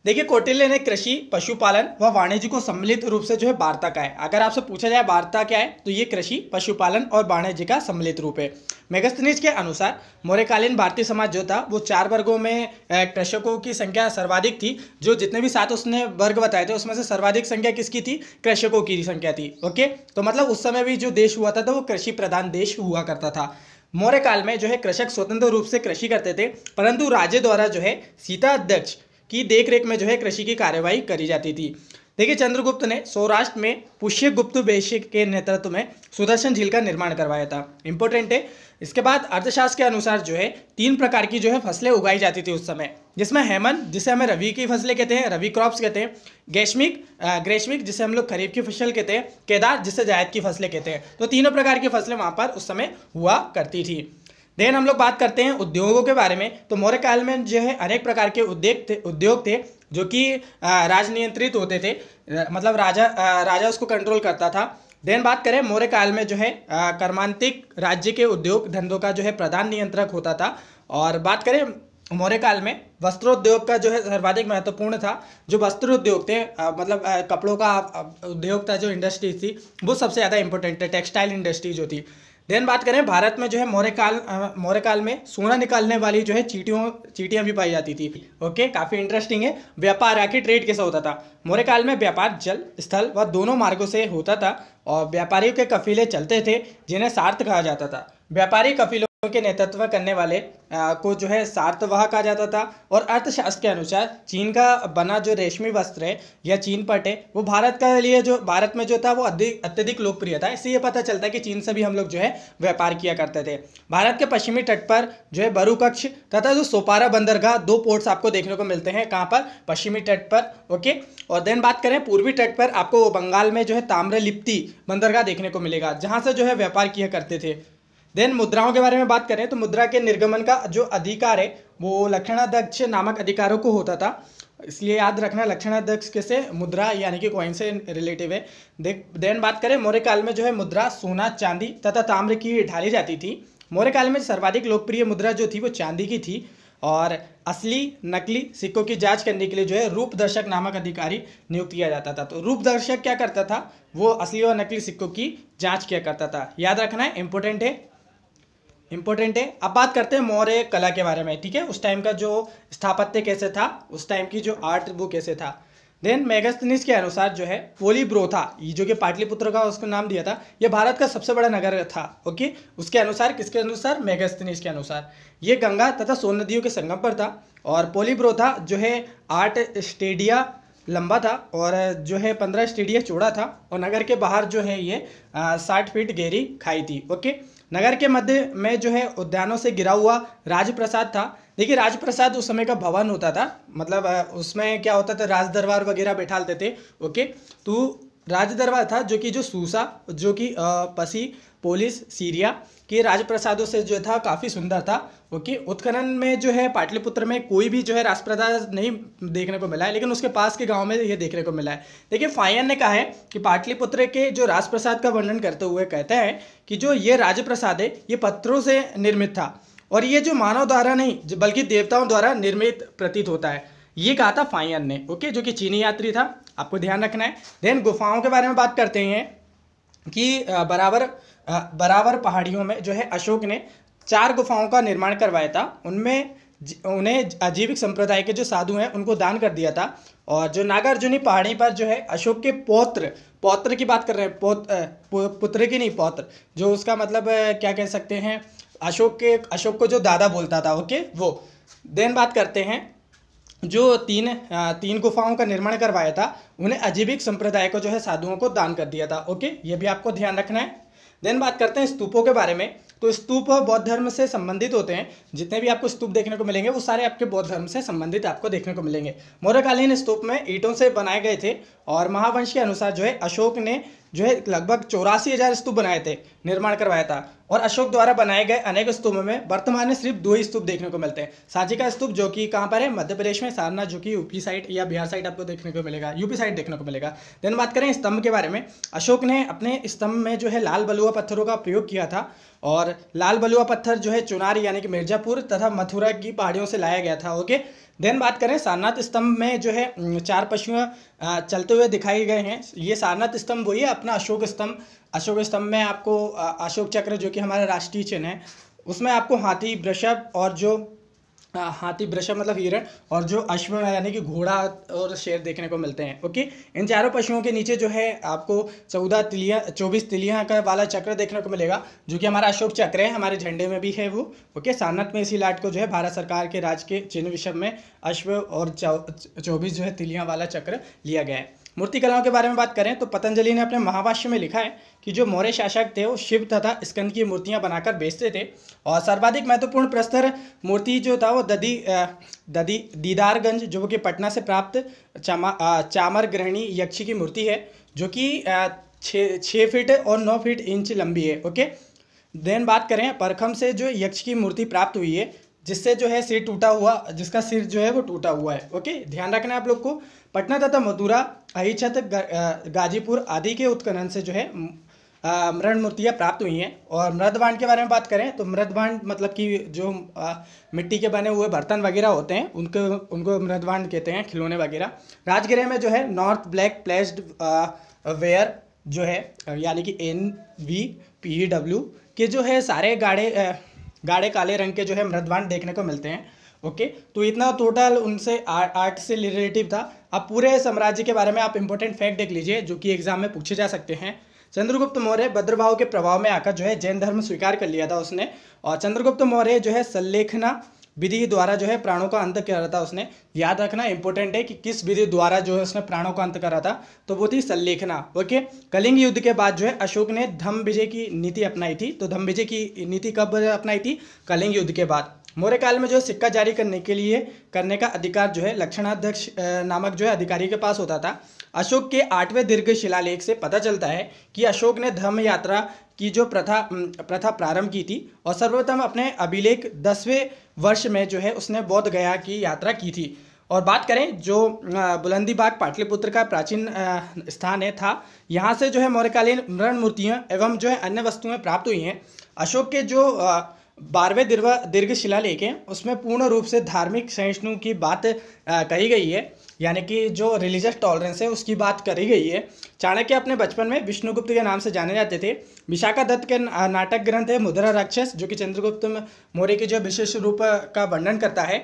देखिए कौटिल्य ने कृषि पशुपालन व वाणिज्य को सम्मिलित रूप से जो है वार्ता का है अगर आपसे पूछा जाए वार्ता क्या है तो ये कृषि पशुपालन और वाणिज्य का सम्मिलित रूप है मेगस्थनीज के अनुसार मौर्यकालीन भारतीय समाज जो था वो चार वर्गों में कृषकों की संख्या सर्वाधिक थी जो जितने भी सात उसने वर्ग बताए थे उसमें से सर्वाधिक संख्या किसकी थी कृषकों की संख्या थी ओके तो मतलब उस समय भी जो देश हुआ था तो वो कृषि प्रधान देश हुआ करता था मौर्य काल में जो है कृषक स्वतंत्र रूप से कृषि करते थे परंतु राज्य द्वारा जो है सीता अध्यक्ष की देखरेख में जो है कृषि की कार्यवाही करी जाती थी देखिए चंद्रगुप्त ने सौराष्ट्र में पुष्यगुप्त वेश के नेतृत्व में सुदर्शन झील का निर्माण करवाया था इंपॉर्टेंट है इसके बाद अर्थशास्त्र के अनुसार जो है तीन प्रकार की जो है फसलें उगाई जाती थी उस समय जिसमें हेमन जिसे हमें रवि की फसलें कहते हैं रवि क्रॉप्स कहते हैं ग्रेशमिक ग्रेशमिक जिसे हम लोग खरीफ की फसल कहते हैं केदार जिसे जायद की फसलें कहते हैं तो तीनों प्रकार की फसलें वहाँ पर उस समय हुआ करती थी देन हम लोग बात करते हैं उद्योगों के बारे में तो मौर्य काल में जो है अनेक प्रकार के उद्योग थे उद्योग थे जो कि राजनियंत्रित होते थे मतलब राजा राजा उसको कंट्रोल करता था देन बात करें मौर्य काल में जो है कर्मांतिक राज्य के उद्योग धंधों का जो है प्रधान नियंत्रक होता था और बात करें मौर्य काल में वस्त्रोद्योग का जो है सर्वाधिक महत्वपूर्ण था जो वस्त्र उद्योग थे आ, मतलब आ, कपड़ों का उद्योग था जो इंडस्ट्री थी वो सबसे ज़्यादा इंपॉर्टेंट है टेक्सटाइल इंडस्ट्री जो थी देन बात करें भारत में जो है मौर्य काल मौर्य काल में सोना निकालने वाली जो है चीटियों चीटियां भी पाई जाती थी ओके काफ़ी इंटरेस्टिंग है व्यापार आखिर ट्रेड कैसा होता था मौर्य काल में व्यापार जल स्थल व दोनों मार्गों से होता था और व्यापारियों के कफिले चलते थे जिन्हें सार्थ कहा जाता था व्यापारी कफिलों के नेतृत्व करने वाले आ, को जो है सार्थवाह कहा जाता था और अर्थशास्त्र के अनुसार चीन का बना जो रेशमी वस्त्र है या चीन पट है वो भारत का लिए जो भारत में जो था वो अत्यधिक लोकप्रिय था इससे ये पता चलता है कि चीन से भी हम लोग जो है व्यापार किया करते थे भारत के पश्चिमी तट पर जो है बरू कक्ष तथा जो सोपारा बंदरगाह दो पोर्ट्स आपको देखने को मिलते हैं कहाँ पर पश्चिमी तट पर ओके और देन बात करें पूर्वी तट पर आपको बंगाल में जो है ताम्रलिप्ति बंदरगाह देखने को मिलेगा जहाँ से जो है व्यापार किया करते थे देन मुद्राओं के बारे में बात करें तो मुद्रा के निर्गमन का जो अधिकार है वो लक्षणाध्यक्ष नामक अधिकारों को होता था इसलिए याद रखना लक्षणाध्यक्ष कैसे मुद्रा यानी कि कॉइन से रिलेटिव है देख देन बात करें मौर्य काल में जो है मुद्रा सोना चांदी तथा ताम्र की ढाली जाती थी मौर्य काल में सर्वाधिक लोकप्रिय मुद्रा जो थी वो चांदी की थी और असली नकली सिक्कों की जांच करने के लिए जो है रूपदर्शक नामक अधिकारी नियुक्त किया जाता था तो रूपदर्शक क्या करता था वो असली और नकली सिक्कों की जांच किया करता था याद रखना है इंपॉर्टेंट है इंपॉर्टेंट है अब बात करते हैं मौर्य कला के बारे में ठीक है उस टाइम का जो स्थापत्य कैसे था उस टाइम की जो आर्ट वो कैसे था देन मेगास्तनिस के अनुसार जो है पोलीब्रोथा ये जो कि पाटलिपुत्र का उसको नाम दिया था ये भारत का सबसे बड़ा नगर था ओके उसके अनुसार किसके अनुसार मेगास्तनीस के अनुसार ये गंगा तथा सोन नदियों के संगम पर था और पोलीब्रोथा जो है आठ स्टेडिया लंबा था और जो है पंद्रह स्टेडिया चौड़ा था और नगर के बाहर जो है ये साठ फीट गहरी खाई थी ओके नगर के मध्य में जो है उद्यानों से गिरा हुआ राजप्रसाद था देखिए राजप्रसाद उस समय का भवन होता था मतलब उसमें क्या होता था राज दरबार वगैरह बैठाते थे ओके तो राज दरबार था जो कि जो सूसा जो कि पसी पोलिस सीरिया के राजप्रसादों से जो था काफ़ी सुंदर था ओके उत्खनन में जो है पाटलिपुत्र में कोई भी जो है राजप्रसाद नहीं देखने को मिला है लेकिन उसके पास के गांव में ये देखने को मिला है देखिए फायन ने कहा है कि पाटलिपुत्र के जो राजप्रसाद का वर्णन करते हुए कहते हैं कि जो ये राजप्रसाद है ये पत्थरों से निर्मित था और ये जो मानव द्वारा नहीं बल्कि देवताओं द्वारा निर्मित प्रतीत होता है ये कहा था फायन ने ओके जो कि चीनी यात्री था आपको ध्यान रखना है देन गुफाओं के बारे में बात करते हैं कि बराबर बराबर पहाड़ियों में जो है अशोक ने चार गुफाओं का निर्माण करवाया था उनमें उन्हें आजीविक संप्रदाय के जो साधु हैं उनको दान कर दिया था और जो नागार्जुनी पहाड़ी पर जो है अशोक के पौत्र पौत्र की बात कर रहे हैं पोत पुत्र की नहीं पौत्र जो उसका मतलब क्या कह सकते हैं अशोक के अशोक को जो दादा बोलता था ओके वो देन बात करते हैं जो तीन तीन गुफाओं का निर्माण करवाया था उन्हें अजीबिक संप्रदाय को जो है साधुओं को दान कर दिया था ओके ये भी आपको ध्यान रखना है देन बात करते हैं स्तूपों के बारे में तो स्तूप बौद्ध धर्म से संबंधित होते हैं जितने भी आपको स्तूप देखने को मिलेंगे वो सारे आपके बौद्ध धर्म से संबंधित आपको देखने को मिलेंगे मौर्यकालीन स्तूप में ईटों से बनाए गए थे और महावंश के अनुसार जो है अशोक ने जो है लगभग चौरासी हजार स्तूप बनाए थे निर्माण करवाया था और अशोक द्वारा बनाए गए अनेक स्तूपों में वर्तमान में सिर्फ दो ही स्तूप देखने को मिलते हैं सांची का स्तूप जो कि कहाँ पर है मध्य प्रदेश में सारनाथ जो कि यूपी साइड या बिहार साइड आपको देखने को मिलेगा यूपी साइड देखने को मिलेगा देन बात करें स्तंभ के बारे में अशोक ने अपने स्तंभ में जो है लाल बलुआ पत्थरों का प्रयोग किया था और लाल बलुआ पत्थर जो है चुनार यानी कि मिर्जापुर तथा मथुरा की पहाड़ियों से लाया गया था ओके देन बात करें सारनाथ स्तंभ में जो है चार पशुएं चलते हुए दिखाए गए हैं ये सारनाथ स्तंभ वही है अपना अशोक स्तंभ अशोक स्तंभ में आपको अशोक चक्र जो कि हमारा राष्ट्रीय चिन्ह है उसमें आपको हाथी वृषभ और जो हाथी वृष मतलब हिरण और जो अश्व यानी कि घोड़ा और शेर देखने को मिलते हैं ओके इन चारों पशुओं के नीचे जो है आपको चौदह तिलिया चौबीस तिलिया का वाला चक्र देखने को मिलेगा जो कि हमारा अशोक चक्र है हमारे झंडे में भी है वो ओके सानत में इसी लाट को जो है भारत सरकार के राज के चिन्ह विषय में अश्व और चौबीस जो है तिलिया वाला चक्र लिया गया है मूर्ति कलाओं के बारे में बात करें तो पतंजलि ने अपने महावाष्य में लिखा है कि जो मौर्य शासक थे वो शिव तथा स्कंद की मूर्तियाँ बनाकर बेचते थे और सर्वाधिक महत्वपूर्ण प्रस्तर मूर्ति जो था वो ददी ददी दीदारगंज जो कि पटना से प्राप्त चामा चामर ग्रहणी यक्ष की मूर्ति है जो कि छः छः फीट और नौ फीट इंच लंबी है ओके देन बात करें परखम से जो यक्ष की मूर्ति प्राप्त हुई है जिससे जो है सिर टूटा हुआ जिसका सिर जो है वो टूटा हुआ है ओके ध्यान रखना है आप लोग को पटना तथा मथुरा अहिछत गाजीपुर आदि के उत्खनन से जो है मृण मूर्तियाँ प्राप्त हुई हैं और मृदभांड के बारे में बात करें तो मृदभांड मतलब कि जो आ, मिट्टी के बने हुए बर्तन वगैरह होते हैं उनके उनको मृदभांड कहते हैं खिलौने वगैरह राजगिरह में जो है नॉर्थ ब्लैक प्लेस्ड वेयर जो है यानी कि एन वी पी डब्ल्यू के जो है सारे गाड़े गाढ़े काले रंग के जो है मृदवान देखने को मिलते हैं ओके तो इतना टोटल उनसे आर्ट से रिलेटिव था अब पूरे साम्राज्य के बारे में आप इंपॉर्टेंट फैक्ट देख लीजिए जो कि एग्जाम में पूछे जा सकते हैं चंद्रगुप्त मौर्य भद्रभाव के प्रभाव में आकर जो है जैन धर्म स्वीकार कर लिया था उसने और चंद्रगुप्त मौर्य जो है संलेखना विधि द्वारा जो है प्राणों का अंत कर रहा था उसने याद रखना इंपॉर्टेंट है कि किस विधि द्वारा जो है उसने प्राणों का अंत करा था तो वो थी संलेखना ओके कलिंग युद्ध के बाद जो है अशोक ने धम विजय की नीति अपनाई थी तो धम विजय की नीति कब अपनाई थी कलिंग युद्ध के बाद मौर्य काल में जो सिक्का जारी करने के लिए करने का अधिकार जो है लक्षणाध्यक्ष नामक जो है अधिकारी के पास होता था अशोक के आठवें दीर्घ शिलालेख से पता चलता है कि अशोक ने धर्म यात्रा की जो प्रथा प्रथा प्रारंभ की थी और सर्वप्रथम अपने अभिलेख दसवें वर्ष में जो है उसने बौद्ध गया की यात्रा की थी और बात करें जो बुलंदीबाग पाटलिपुत्र का प्राचीन स्थान है था यहाँ से जो है मौर्यकालीन मृण मूर्तियाँ एवं जो है अन्य वस्तुएँ प्राप्त हुई हैं अशोक के जो बारहवें दीर्घ दीर्घ शिलालेख हैं उसमें पूर्ण रूप से धार्मिक सहिष्णु की बात कही गई है यानी कि जो रिलीजियस टॉलरेंस है उसकी बात करी गई है चाणक्य अपने बचपन में विष्णुगुप्त के नाम से जाने जाते थे विशाखा दत्त के नाटक ग्रंथ है मुद्रा राक्षस जो कि चंद्रगुप्त मौर्य के जो विशेष रूप का वर्णन करता है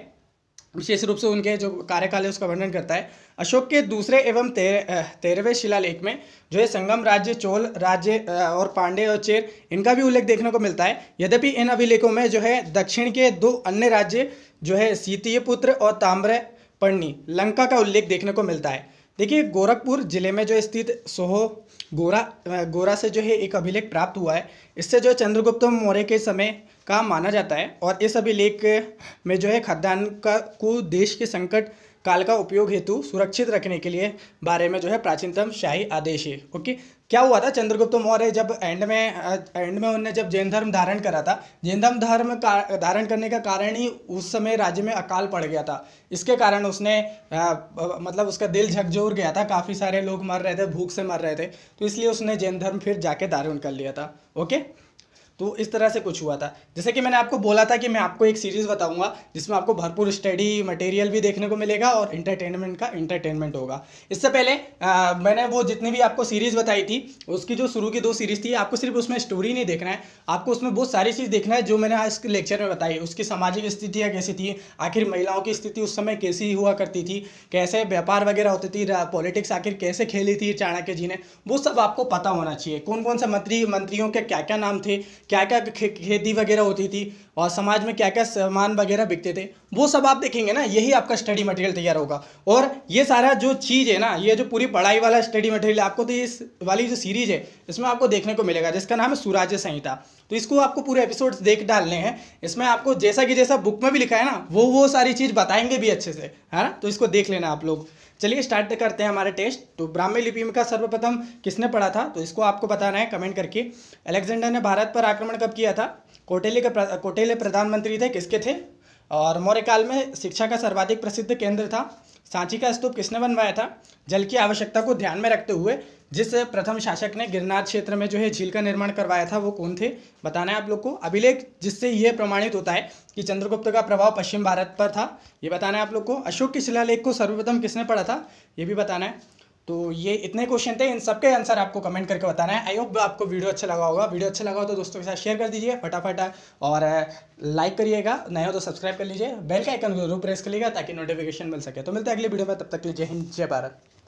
विशेष रूप से उनके जो कार्यकाल है उसका वर्णन करता है अशोक के दूसरे एवं तेर, तेरहवें शिलालेख में जो है संगम राज्य चोल राज्य और पांडे और चेर इनका भी उल्लेख देखने को मिलता है यद्यपि इन अभिलेखों में जो है दक्षिण के दो अन्य राज्य जो है सीतीय पुत्र और ताम्र पढ़नी लंका का उल्लेख देखने को मिलता है देखिए गोरखपुर जिले में जो स्थित सोहो गोरा गोरा से जो है एक अभिलेख प्राप्त हुआ है इससे जो चंद्रगुप्त मौर्य के समय का माना जाता है और इस अभिलेख में जो है खाद्यान्न का को देश के संकट काल का उपयोग हेतु सुरक्षित रखने के लिए बारे में जो है प्राचीनतम शाही आदेश है ओके क्या हुआ था चंद्रगुप्त मौर्य जब एंड में एंड में उन्होंने जब जैन धर्म धारण करा था जैन धर्म धर्म धारण करने का कारण ही उस समय राज्य में अकाल पड़ गया था इसके कारण उसने आ, मतलब उसका दिल झकझोर गया था काफ़ी सारे लोग मर रहे थे भूख से मर रहे थे तो इसलिए उसने जैन धर्म फिर जाके धारण कर लिया था ओके तो इस तरह से कुछ हुआ था जैसे कि मैंने आपको बोला था कि मैं आपको एक सीरीज़ बताऊंगा जिसमें आपको भरपूर स्टडी मटेरियल भी देखने को मिलेगा और इंटरटेनमेंट का इंटरटेनमेंट होगा इससे पहले आ, मैंने वो जितनी भी आपको सीरीज़ बताई थी उसकी जो शुरू की दो सीरीज़ थी आपको सिर्फ उसमें स्टोरी नहीं देखना है आपको उसमें बहुत सारी चीज़ देखना है जो मैंने इस लेक्चर में बताई उसकी सामाजिक स्थितियाँ कैसी थी आखिर महिलाओं की स्थिति उस समय कैसी हुआ करती थी कैसे व्यापार वगैरह होती थी पॉलिटिक्स आखिर कैसे खेली थी चाणक्य जी ने वो सब आपको पता होना चाहिए कौन कौन से मंत्री मंत्रियों के क्या क्या नाम थे क्या क्या खेती वगैरह होती थी और समाज में क्या क्या सामान वगैरह बिकते थे वो सब आप देखेंगे ना यही आपका स्टडी मटेरियल तैयार होगा और ये सारा जो चीज़ है ना ये जो पूरी पढ़ाई वाला स्टडी मटेरियल आपको तो इस वाली जो सीरीज है इसमें आपको देखने को मिलेगा जिसका नाम है सूराज संहिता तो इसको आपको पूरे एपिसोड देख डालने हैं इसमें आपको जैसा कि जैसा बुक में भी लिखा है ना वो वो सारी चीज़ बताएंगे भी अच्छे से है ना तो इसको देख लेना आप लोग चलिए स्टार्ट करते हैं हमारे टेस्ट तो ब्राह्मी लिपि में का सर्वप्रथम किसने पढ़ा था तो इसको आपको बताना है कमेंट करके अलेक्जेंडर ने भारत पर आक्रमण कब किया था कोटेले के कोटेले प्रधानमंत्री थे किसके थे और मौर्य काल में शिक्षा का सर्वाधिक प्रसिद्ध केंद्र था सांची का स्तूप किसने बनवाया था जल की आवश्यकता को ध्यान में रखते हुए जिस प्रथम शासक ने गिरनार क्षेत्र में जो है झील का निर्माण करवाया था वो कौन थे बताना है आप लोग को अभिलेख जिससे ये प्रमाणित होता है कि चंद्रगुप्त का प्रभाव पश्चिम भारत पर था ये बताना है आप लोग को अशोक की शिलालेख को सर्वप्रथम किसने पढ़ा था ये भी बताना है तो ये इतने क्वेश्चन थे इन सबके आंसर आपको कमेंट करके बताना है आई होप आपको वीडियो अच्छा लगा होगा वीडियो अच्छा लगा हो तो दोस्तों के साथ शेयर कर दीजिए फटाफट और लाइक करिएगा नया हो तो सब्सक्राइब कर लीजिए बेल का आइकन जरूर प्रेस करिएगा ताकि नोटिफिकेशन मिल सके तो मिलते हैं अगले वीडियो में तब तक लीजिए हिंद जय भारत